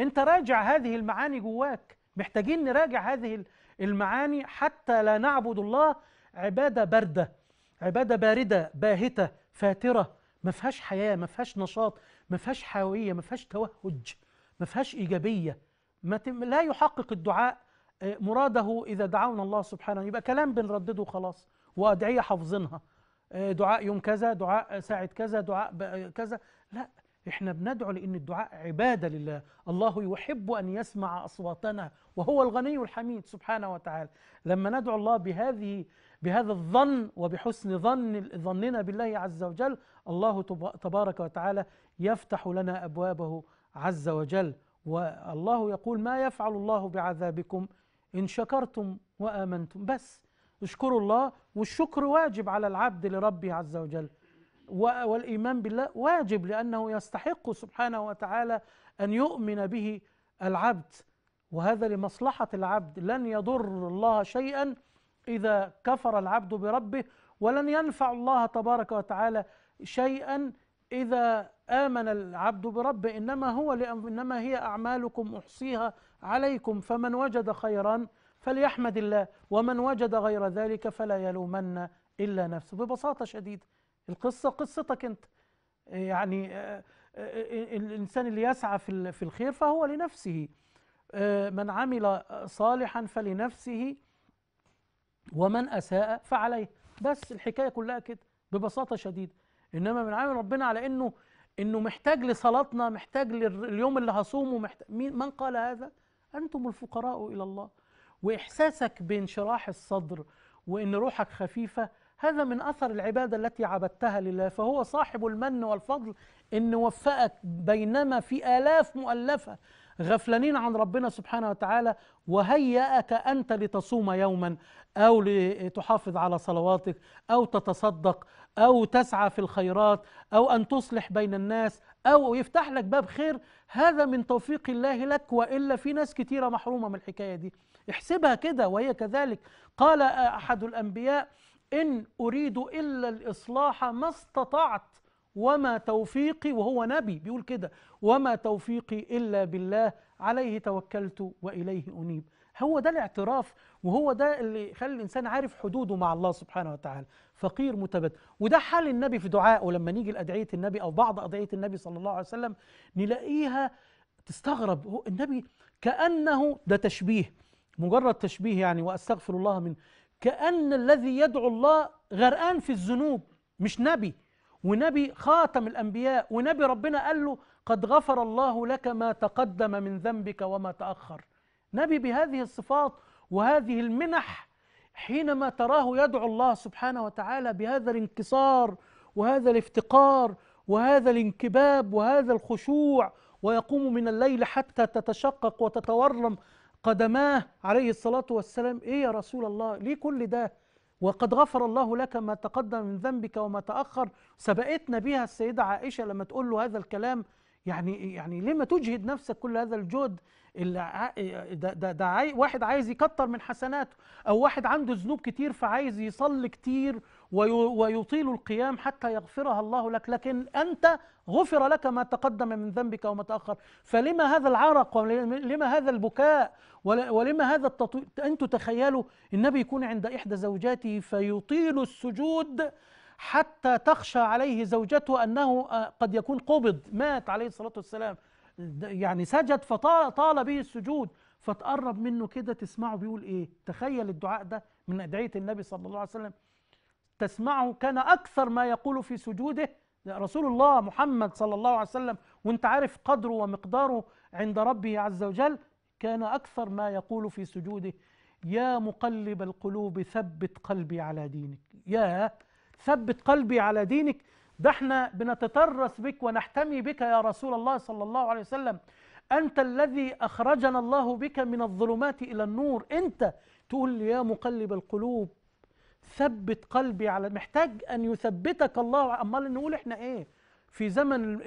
انت راجع هذه المعاني جواك محتاجين نراجع هذه المعاني حتى لا نعبد الله عبادة باردة عبادة باردة باهتة فاترة ما فيهاش حياة ما فيهاش نشاط ما فيهاش حيوية ما فيهاش توهج ما فيهاش إيجابية ما تم لا يحقق الدعاء آه، مراده إذا دعونا الله سبحانه يبقى كلام بنردده خلاص وأدعية حافظينها آه، دعاء يوم كذا دعاء ساعة كذا دعاء آه، كذا لا احنا بندعو لان الدعاء عباده لله الله يحب ان يسمع اصواتنا وهو الغني الحميد سبحانه وتعالى لما ندعو الله بهذه بهذا الظن وبحسن ظن ظننا بالله عز وجل الله تبارك وتعالى يفتح لنا ابوابه عز وجل والله يقول ما يفعل الله بعذابكم ان شكرتم وامنتم بس اشكروا الله والشكر واجب على العبد لربه عز وجل والإيمان بالله واجب لأنه يستحق سبحانه وتعالى أن يؤمن به العبد وهذا لمصلحة العبد لن يضر الله شيئا إذا كفر العبد بربه ولن ينفع الله تبارك وتعالى شيئا إذا آمن العبد بربه إنما هو إنما هي أعمالكم أحصيها عليكم فمن وجد خيرا فليحمد الله ومن وجد غير ذلك فلا يلومن إلا نفسه ببساطة شديدة القصه قصتك انت يعني آه، آه، آه، الانسان اللي يسعى في في الخير فهو لنفسه من عمل صالحا فلنفسه ومن اساء فعليه بس الحكايه كلها كده ببساطه شديده انما من عامل ربنا على انه انه محتاج لصلاتنا محتاج لليوم اللي هصومه محتاج مين من قال هذا انتم الفقراء الى الله واحساسك بانشراح الصدر وان روحك خفيفه هذا من أثر العبادة التي عبدتها لله فهو صاحب المن والفضل إن وفقك بينما في آلاف مؤلفة غفلانين عن ربنا سبحانه وتعالى وهيأك أنت لتصوم يوما أو لتحافظ على صلواتك أو تتصدق أو تسعى في الخيرات أو أن تصلح بين الناس أو يفتح لك باب خير هذا من توفيق الله لك وإلا في ناس كثيرة محرومة من الحكاية دي احسبها كده وهي كذلك قال أحد الأنبياء إن أريد إلا الإصلاح ما استطعت وما توفيقي وهو نبي بيقول كده وما توفيقي إلا بالله عليه توكلت وإليه أنيب هو ده الاعتراف وهو ده اللي يخلي الإنسان عارف حدوده مع الله سبحانه وتعالى فقير متبدل وده حال النبي في دعائه لما نيجي لأدعية النبي أو بعض أدعية النبي صلى الله عليه وسلم نلاقيها تستغرب النبي كأنه ده تشبيه مجرد تشبيه يعني وأستغفر الله من كأن الذي يدعو الله غرقان في الذنوب مش نبي ونبي خاتم الأنبياء ونبي ربنا قال له قد غفر الله لك ما تقدم من ذنبك وما تأخر نبي بهذه الصفات وهذه المنح حينما تراه يدعو الله سبحانه وتعالى بهذا الانكسار وهذا الافتقار وهذا الانكباب وهذا الخشوع ويقوم من الليل حتى تتشقق وتتورم قدماه عليه الصلاة والسلام إيه يا رسول الله ليه كل ده وقد غفر الله لك ما تقدم من ذنبك وما تأخر سبقتنا بها السيدة عائشة لما تقول له هذا الكلام يعني يعني ليه ما تجهد نفسك كل هذا الجهد اللي ده, ده, ده واحد عايز يكتر من حسناته او واحد عنده ذنوب كتير فعايز يصلي كتير ويطيل القيام حتى يغفرها الله لك لكن أنت غفر لك ما تقدم من ذنبك وما تأخر فلما هذا العرق ولما هذا البكاء ولما هذا التطويل أنتم تخيلوا النبي يكون عند إحدى زوجاته فيطيل السجود حتى تخشى عليه زوجته أنه آه، قد يكون قبض مات عليه الصلاة والسلام يعني سجد فطال به السجود فتقرب منه كده تسمعه بيقول ايه تخيل الدعاء ده من ادعيه النبي صلى الله عليه وسلم تسمعه كان أكثر ما يقول في سجوده رسول الله محمد صلى الله عليه وسلم وانت عارف قدره ومقداره عند ربه عز وجل كان أكثر ما يقول في سجوده يا مقلب القلوب ثبت قلبي على دينك يا ثبت قلبي على دينك ده احنا بنتترس بك ونحتمي بك يا رسول الله صلى الله عليه وسلم أنت الذي أخرجنا الله بك من الظلمات إلى النور أنت تقول لي يا مقلب القلوب ثبت قلبي على محتاج أن يثبتك الله أمال نقول إحنا إيه في زمن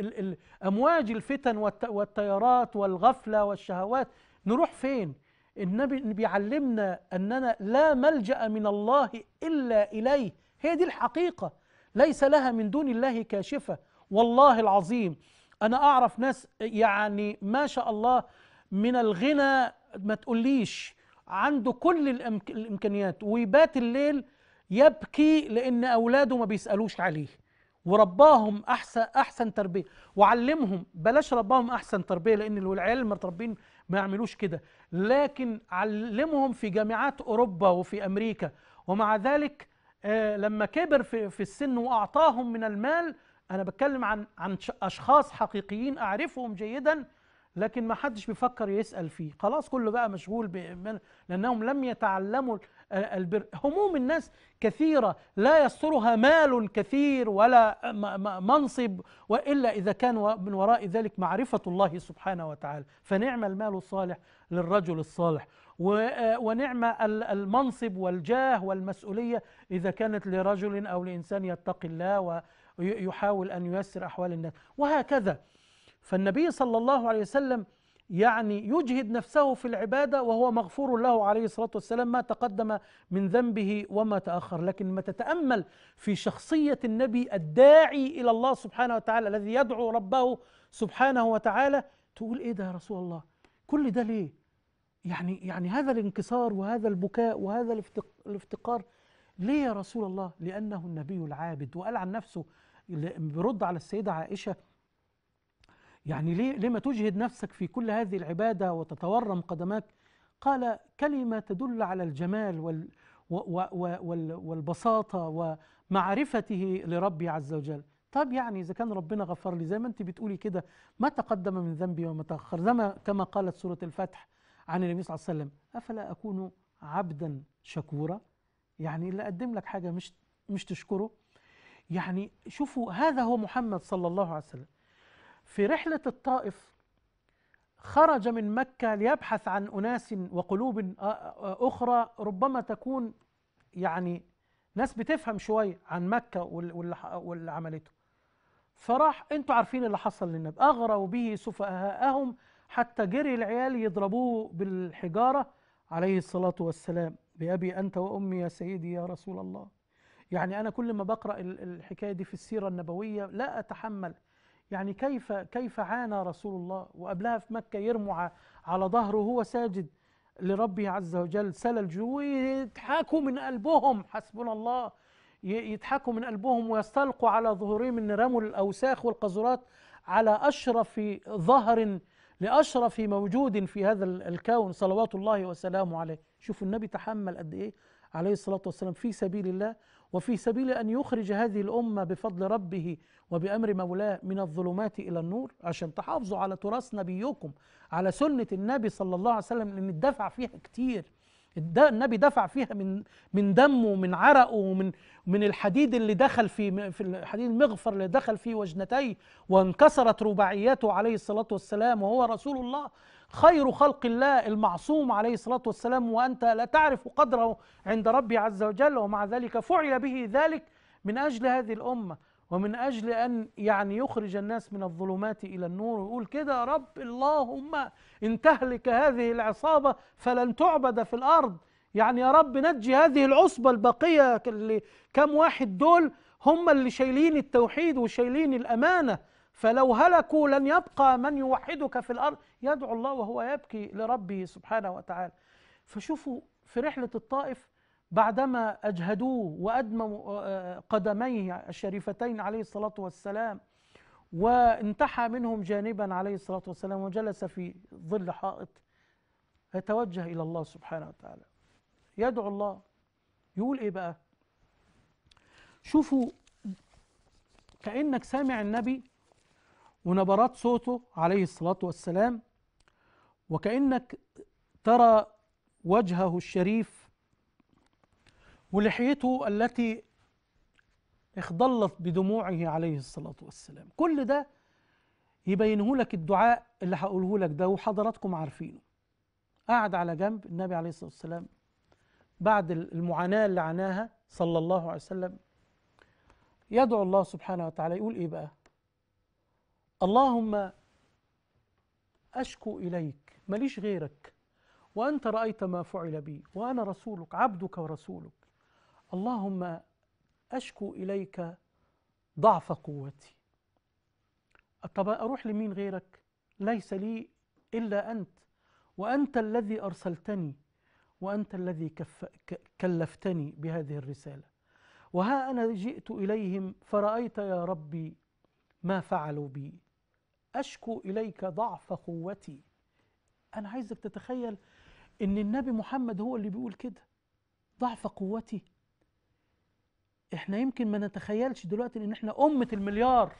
أمواج الفتن والتيارات والغفلة والشهوات نروح فين النبي بيعلمنا أننا لا ملجأ من الله إلا إليه هي دي الحقيقة ليس لها من دون الله كاشفة والله العظيم أنا أعرف ناس يعني ما شاء الله من الغنى ما تقوليش عنده كل الإمكانيات ويبات الليل يبكي لأن أولاده ما بيسألوش عليه ورباهم أحسن أحسن تربية وعلمهم بلاش رباهم أحسن تربية لأن العيال المتربين ما يعملوش كده لكن علمهم في جامعات أوروبا وفي أمريكا ومع ذلك آه لما كبر في, في السن وأعطاهم من المال أنا بتكلم عن عن أشخاص حقيقيين أعرفهم جيداً لكن ما حدش بيفكر يسأل فيه خلاص كله بقى مشغول لأنهم لم يتعلموا البر هموم الناس كثيرة لا يسترها مال كثير ولا منصب وإلا إذا كان من وراء ذلك معرفة الله سبحانه وتعالى فنعم المال الصالح للرجل الصالح آه، ونعم المنصب والجاه والمسؤولية إذا كانت لرجل أو لإنسان يتقي الله ويحاول أن ييسر أحوال الناس وهكذا فالنبي صلى الله عليه وسلم يعني يجهد نفسه في العباده وهو مغفور له عليه الصلاه والسلام ما تقدم من ذنبه وما تاخر، لكن ما تتامل في شخصيه النبي الداعي الى الله سبحانه وتعالى الذي يدعو ربه سبحانه وتعالى تقول ايه ده يا رسول الله؟ كل ده ليه؟ يعني يعني هذا الانكسار وهذا البكاء وهذا الافتقار ليه يا رسول الله؟ لانه النبي العابد وقال عن نفسه بيرد على السيده عائشه يعني ليه, ليه ما تجهد نفسك في كل هذه العبادة وتتورم قدماك قال كلمة تدل على الجمال وال والبساطة ومعرفته لربي عز وجل طب يعني إذا كان ربنا غفر لي زي ما أنت بتقولي كده ما تقدم من ذنبي وما تأخر زي ما كما قالت سورة الفتح عن النبي صلى الله عليه وسلم أفلا أكون عبدا شكورا يعني اللي أقدم لك حاجة مش مش تشكره يعني شوفوا هذا هو محمد صلى الله عليه وسلم في رحلة الطائف خرج من مكة ليبحث عن أناس وقلوب أخرى ربما تكون يعني ناس بتفهم شوية عن مكة واللي عملته فراح انتوا عارفين اللي حصل للنبي أغروا به سفهاءهم حتى جري العيال يضربوه بالحجارة عليه الصلاة والسلام بأبي أنت وأمي يا سيدي يا رسول الله يعني أنا كل ما بقرأ الحكاية دي في السيرة النبوية لا أتحمل يعني كيف كيف عانى رسول الله وقبلها في مكة يرموا على ظهره وهو ساجد لربه عز وجل سلل الجو يضحكوا من قلبهم حسبنا الله يضحكوا من قلبهم ويستلقوا على ظهورهم ان رموا الاوساخ والقذرات على اشرف ظهر لاشرف موجود في هذا الكون صلوات الله وسلامه عليه شوفوا النبي تحمل قد ايه عليه الصلاه والسلام في سبيل الله وفي سبيل ان يخرج هذه الامه بفضل ربه وبامر مولاه من الظلمات الى النور عشان تحافظوا على تراث نبيكم على سنه النبي صلى الله عليه وسلم لان الدفع فيها كتير ده النبي دفع فيها من من دمه ومن عرقه ومن من الحديد اللي دخل في في الحديد المغفر اللي دخل في وجنتيه وانكسرت رباعيته عليه الصلاه والسلام وهو رسول الله خير خلق الله المعصوم عليه الصلاه والسلام وانت لا تعرف قدره عند ربي عز وجل ومع ذلك فعل به ذلك من اجل هذه الامه ومن أجل أن يعني يخرج الناس من الظلمات إلى النور ويقول كده يا رب اللهم إن تهلك هذه العصابة فلن تعبد في الأرض يعني يا رب نجي هذه العصبة البقية اللي كم واحد دول هم اللي شايلين التوحيد وشايلين الأمانة فلو هلكوا لن يبقى من يوحدك في الأرض يدعو الله وهو يبكي لربه سبحانه وتعالى فشوفوا في رحلة الطائف بعدما أجهدوه وأدموا آه، آه، قدميه الشريفتين عليه الصلاة والسلام وانتحى منهم جانبا عليه الصلاة والسلام وجلس في ظل حائط يتوجه إلى الله سبحانه وتعالى يدعو الله يقول إيه بقى شوفوا كأنك سامع النبي ونبرات صوته عليه الصلاة والسلام وكأنك ترى وجهه الشريف ولحيته التي اخضلت بدموعه عليه الصلاة والسلام كل ده يبينه لك الدعاء اللي هقوله لك ده وحضراتكم عارفينه قعد على جنب النبي عليه الصلاة والسلام بعد المعاناة اللي عاناها صلى الله عليه وسلم يدعو الله سبحانه وتعالى يقول ايه بقى اللهم اشكو اليك ماليش غيرك وانت رايت ما فعل بي وانا رسولك عبدك ورسولك اللهم أشكو إليك ضعف قوتي طب أروح لمين غيرك ليس لي إلا أنت وأنت الذي أرسلتني وأنت الذي كف... كلفتني بهذه الرسالة وها أنا جئت إليهم فرأيت يا ربي ما فعلوا بي أشكو إليك ضعف قوتي أنا عايزك تتخيل إن النبي محمد هو اللي بيقول كده ضعف قوتي احنا يمكن ما نتخيلش دلوقتي ان احنا امه المليار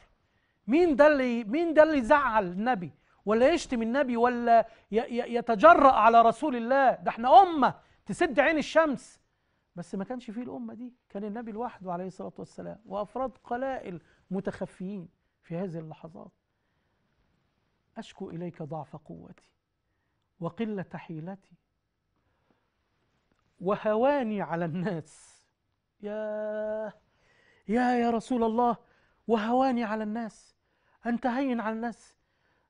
مين ده اللي مين ده اللي يزعل النبي ولا يشتم النبي ولا يتجرأ على رسول الله ده احنا امه تسد عين الشمس بس ما كانش فيه الامه دي كان النبي لوحده عليه الصلاه والسلام وافراد قلائل متخفيين في هذه اللحظات اشكو اليك ضعف قوتي وقله حيلتي وهواني على الناس يا يا يا رسول الله وهواني على الناس أنت هين على الناس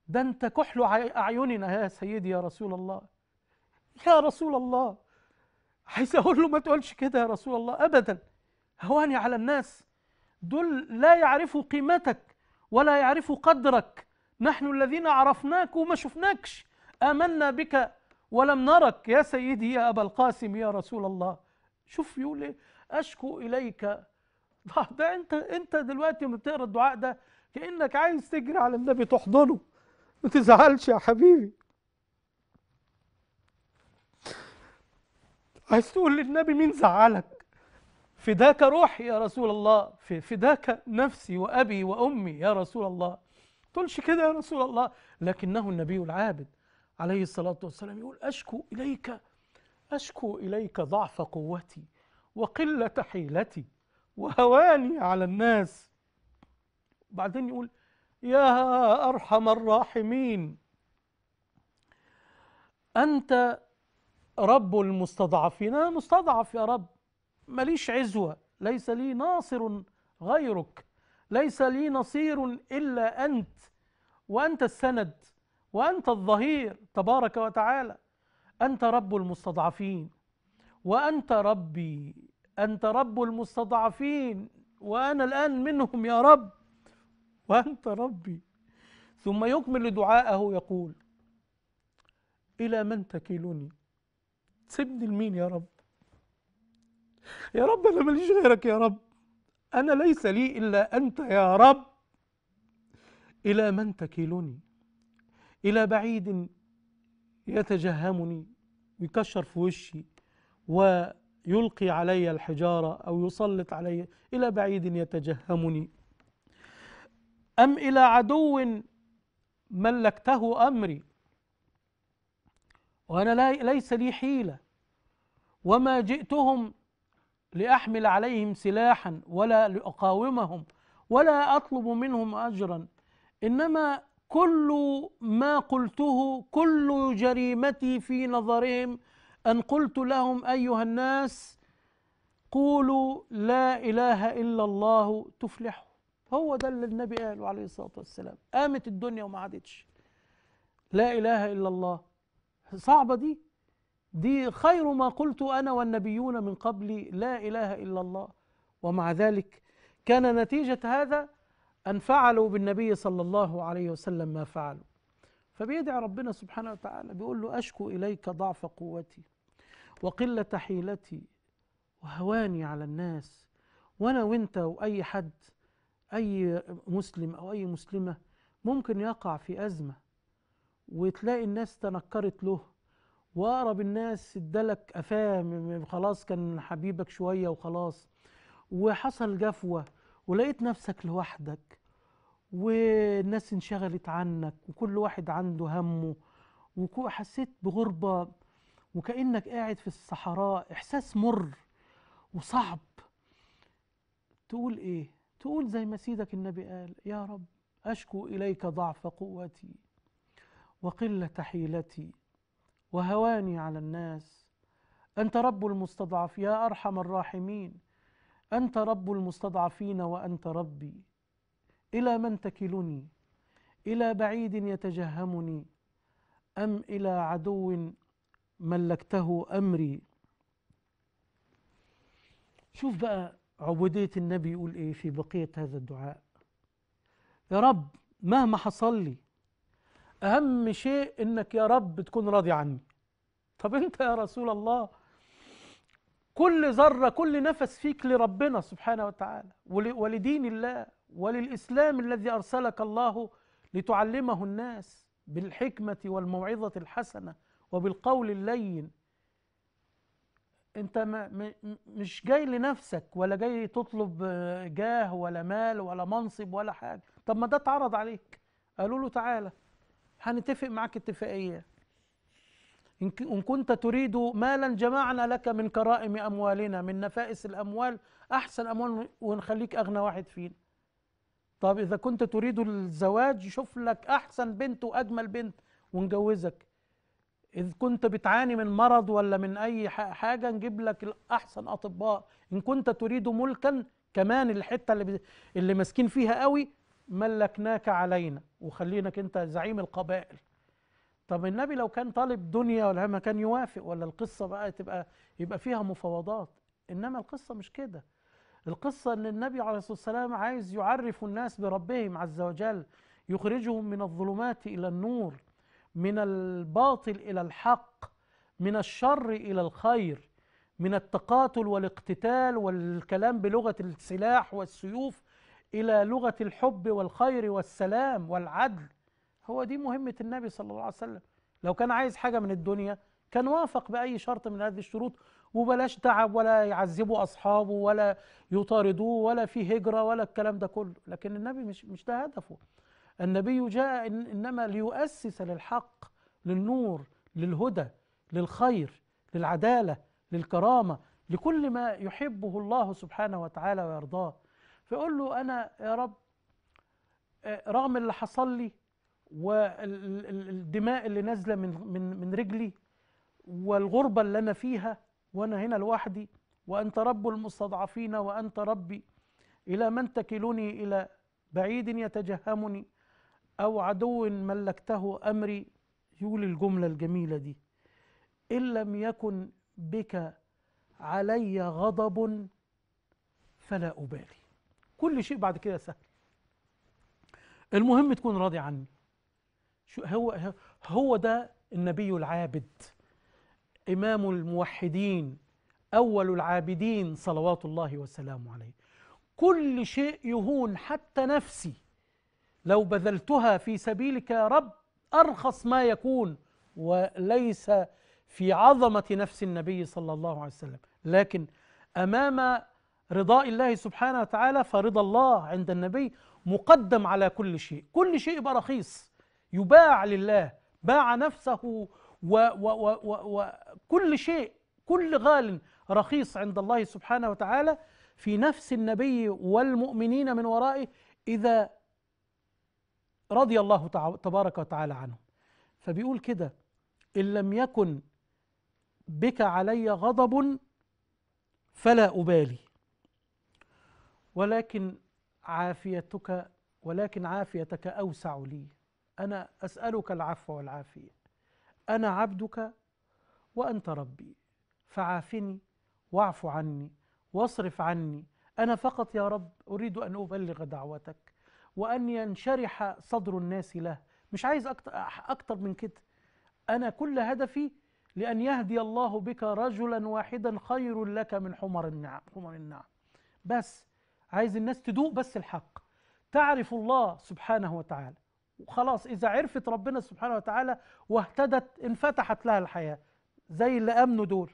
ده أنت كحل أعيننا يا سيدي يا رسول الله يا رسول الله عايز أقول له ما تقولش كده يا رسول الله أبدا هواني على الناس دول لا يعرفوا قيمتك ولا يعرفوا قدرك نحن الذين عرفناك وما شفناكش آمنا بك ولم نرك يا سيدي يا أبا القاسم يا رسول الله شوف يقول ايه اشكو اليك ده انت انت دلوقتي لما بتقرا الدعاء ده كانك عايز تجري على النبي تحضنه ما تزعلش يا حبيبي عايز تقول للنبي مين زعلك فداك روحي يا رسول الله فداك نفسي وابي وامي يا رسول الله تقولش كده يا رسول الله لكنه النبي العابد عليه الصلاه والسلام يقول اشكو اليك اشكو اليك ضعف قوتي وقلة حيلتي وهواني على الناس بعدين يقول يا أرحم الراحمين أنت رب المستضعفين أنا مستضعف يا رب ماليش عزوة ليس لي ناصر غيرك ليس لي نصير إلا أنت وأنت السند وأنت الظهير تبارك وتعالى أنت رب المستضعفين وأنت ربي أنت رب المستضعفين وأنا الآن منهم يا رب وأنت ربي ثم يكمل دعاءه يقول إلى من تكلني سيبني لمين يا رب يا رب أنا ماليش غيرك يا رب أنا ليس لي إلا أنت يا رب إلى من تكلني إلى بعيد يتجهمني ويكشر في وشي ويلقي علي الحجارة أو يسلط علي إلى بعيد يتجهمني أم إلى عدو ملكته أمري وأنا لا ليس لي حيلة وما جئتهم لأحمل عليهم سلاحا ولا لأقاومهم ولا أطلب منهم أجرا إنما كل ما قلته كل جريمتي في نظرهم أن قلت لهم أيها الناس قولوا لا إله إلا الله تفلحوا هو ده اللي النبي قاله عليه الصلاة والسلام قامت الدنيا وما عادتش لا إله إلا الله صعبة دي دي خير ما قلت أنا والنبيون من قبلي لا إله إلا الله ومع ذلك كان نتيجة هذا أن فعلوا بالنبي صلى الله عليه وسلم ما فعلوا فبيدعي ربنا سبحانه وتعالى بيقول له أشكو إليك ضعف قوتي وقلة حيلتي وهواني على الناس وأنا وأنت وأي حد أي مسلم أو أي مسلمة ممكن يقع في أزمة وتلاقي الناس تنكرت له وأقرب الناس ادالك أفام خلاص كان حبيبك شوية وخلاص وحصل جفوة ولقيت نفسك لوحدك والناس انشغلت عنك وكل واحد عنده همه وحسيت بغربة وكأنك قاعد في الصحراء إحساس مر وصعب تقول إيه؟ تقول زي ما سيدك النبي قال يا رب أشكو إليك ضعف قوتي وقلة حيلتي وهواني على الناس أنت رب المستضعف يا أرحم الراحمين أنت رب المستضعفين وأنت ربي إلى من تكلني إلى بعيد يتجهمني أم إلى عدو ملكته أمري شوف بقى عبودية النبي يقول إيه في بقية هذا الدعاء يا رب مهما حصل لي أهم شيء إنك يا رب تكون راضي عني طب أنت يا رسول الله كل ذرة كل نفس فيك لربنا سبحانه وتعالى ولدين الله وللإسلام الذي أرسلك الله لتعلمه الناس بالحكمة والموعظة الحسنة وبالقول اللين انت مش جاي لنفسك ولا جاي تطلب آه، جاه ولا مال ولا منصب ولا حاجه طب ما ده اتعرض عليك قالوا له تعالى هنتفق معاك اتفاقيه إن كنت تريد مالا جمعنا لك من كرائم أموالنا من نفائس الأموال أحسن أموال ونخليك أغنى واحد فينا طب إذا كنت تريد الزواج شوف لك أحسن بنت وأجمل بنت ونجوزك إذ كنت بتعاني من مرض ولا من أي حاجة نجيب لك أحسن أطباء إن كنت تريد ملكا كمان الحتة اللي, اللي ماسكين فيها قوي ملكناك علينا وخلينك أنت زعيم القبائل طب النبي لو كان طالب دنيا ولا ما كان يوافق ولا القصة بقى تبقى يبقى فيها مفاوضات إنما القصة مش كده القصة أن النبي عليه الصلاة والسلام عايز يعرف الناس بربهم عز وجل يخرجهم من الظلمات إلى النور من الباطل الى الحق من الشر الى الخير من التقاتل والاقتتال والكلام بلغه السلاح والسيوف الى لغه الحب والخير والسلام والعدل هو دي مهمه النبي صلى الله عليه وسلم لو كان عايز حاجه من الدنيا كان وافق باي شرط من هذه الشروط وبلاش تعب ولا يعذبوا اصحابه ولا يطاردوه ولا في هجره ولا الكلام ده كله لكن النبي مش مش ده هدفه النبي جاء إنما ليؤسس للحق للنور للهدى للخير للعدالة للكرامة لكل ما يحبه الله سبحانه وتعالى ويرضاه فيقول له أنا يا رب آه، رغم اللي حصل لي والدماء اللي نازلة من, من, من رجلي والغربة اللي أنا فيها وأنا هنا لوحدي وأنت رب المستضعفين وأنت ربي إلى من تكلني إلى بعيد يتجهمني أو عدو ملكته أمري يقول الجملة الجميلة دي إن لم يكن بك علي غضب فلا أبالي كل شيء بعد كده سهل المهم تكون راضي عني شو هو هو ده النبي العابد إمام الموحدين أول العابدين صلوات الله وسلامه عليه كل شيء يهون حتى نفسي لو بذلتها في سبيلك يا رب أرخص ما يكون وليس في عظمة نفس النبي صلى الله عليه وسلم لكن أمام رضاء الله سبحانه وتعالى فرضا الله عند النبي مقدم على كل شيء كل شيء يبقى رخيص يباع لله باع نفسه وكل شيء كل غال رخيص عند الله سبحانه وتعالى في نفس النبي والمؤمنين من ورائه إذا رضي الله تبارك وتعالى عنه فبيقول كده إن لم يكن بك علي غضب فلا أبالي ولكن عافيتك ولكن عافيتك أوسع لي أنا أسألك العفو والعافية أنا عبدك وأنت ربي فعافني واعف عني واصرف عني أنا فقط يا رب أريد أن أبلغ دعوتك وأن ينشرح صدر الناس له مش عايز أكتر من كده أنا كل هدفي لأن يهدي الله بك رجلا واحدا خير لك من حمر النعم حمر النعم بس عايز الناس تدوق بس الحق تعرف الله سبحانه وتعالى وخلاص إذا عرفت ربنا سبحانه وتعالى واهتدت انفتحت لها الحياة زي اللي أمنوا دول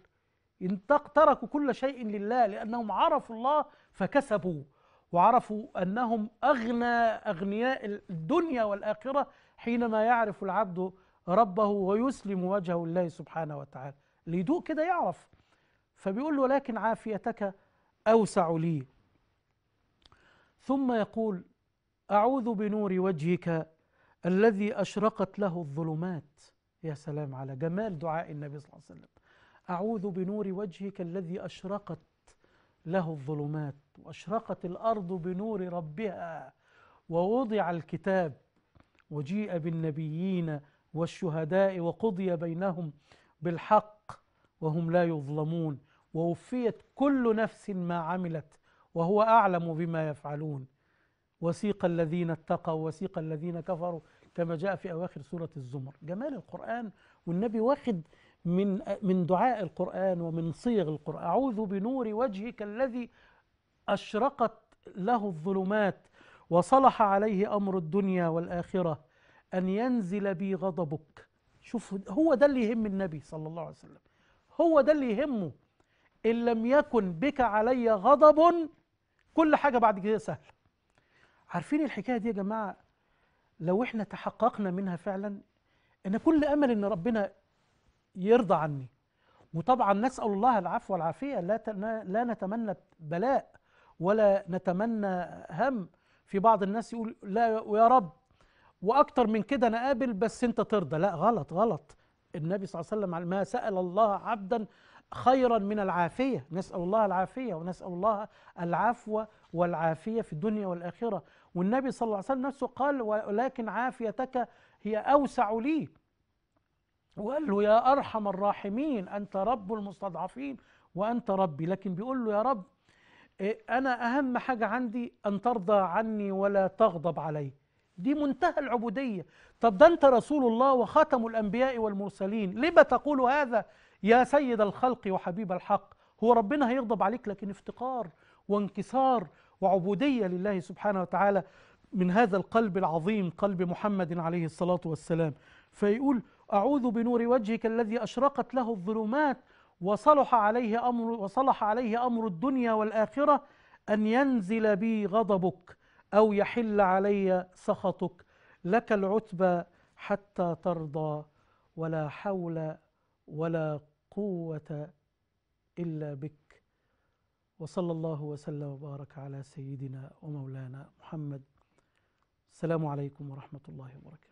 تركوا كل شيء لله لأنهم عرفوا الله فكسبوا وعرفوا أنهم أغنى أغنياء الدنيا والآخرة حينما يعرف العبد ربه ويسلم وجهه لله سبحانه وتعالى ليدوء كده يعرف فبيقول له لكن عافيتك أوسع لي ثم يقول أعوذ بنور وجهك الذي أشرقت له الظلمات يا سلام على جمال دعاء النبي صلى الله عليه وسلم أعوذ بنور وجهك الذي أشرقت له الظلمات واشرقت الارض بنور ربها ووضع الكتاب وجيء بالنبيين والشهداء وقضي بينهم بالحق وهم لا يظلمون ووفيت كل نفس ما عملت وهو اعلم بما يفعلون وسيق الذين اتقوا وسيق الذين كفروا كما جاء في اواخر سوره الزمر جمال القران والنبي واخد من من دعاء القرآن ومن صيغ القرآن أعوذ بنور وجهك الذي أشرقت له الظلمات وصلح عليه أمر الدنيا والآخرة أن ينزل بي غضبك شوف هو ده اللي يهم النبي صلى الله عليه وسلم هو ده اللي يهمه إن لم يكن بك علي غضب كل حاجة بعد كده سهلة عارفين الحكاية دي يا جماعة لو احنا تحققنا منها فعلا أنا كل أمل إن ربنا يرضى عني وطبعا نسأل الله العفو والعافية لا لا نتمنى بلاء ولا نتمنى هم في بعض الناس يقول لا ويا رب واكتر من كده انا قابل بس انت ترضى لا غلط غلط النبي صلى الله عليه وسلم ما سال الله عبدا خيرا من العافيه نسال الله العافيه ونسال الله العفو والعافيه في الدنيا والاخره والنبي صلى الله عليه وسلم نفسه قال ولكن عافيتك هي اوسع لي وقال له يا ارحم الراحمين انت رب المستضعفين وانت ربي لكن بيقول له يا رب إيه، أنا أهم حاجة عندي أن ترضى عني ولا تغضب علي دي منتهى العبودية طب ده أنت رسول الله وخاتم الأنبياء والمرسلين لما تقول هذا يا سيد الخلق وحبيب الحق هو ربنا هيغضب عليك لكن افتقار وانكسار وعبودية لله سبحانه وتعالى من هذا القلب العظيم قلب محمد عليه الصلاة والسلام فيقول أعوذ بنور وجهك الذي أشرقت له الظلمات وصلح عليه أمر وصلح عليه أمر الدنيا والآخرة أن ينزل بي غضبك أو يحل علي سخطك لك العتبى حتى ترضى ولا حول ولا قوة إلا بك وصلى الله وسلم وبارك على سيدنا ومولانا محمد السلام عليكم ورحمة الله وبركاته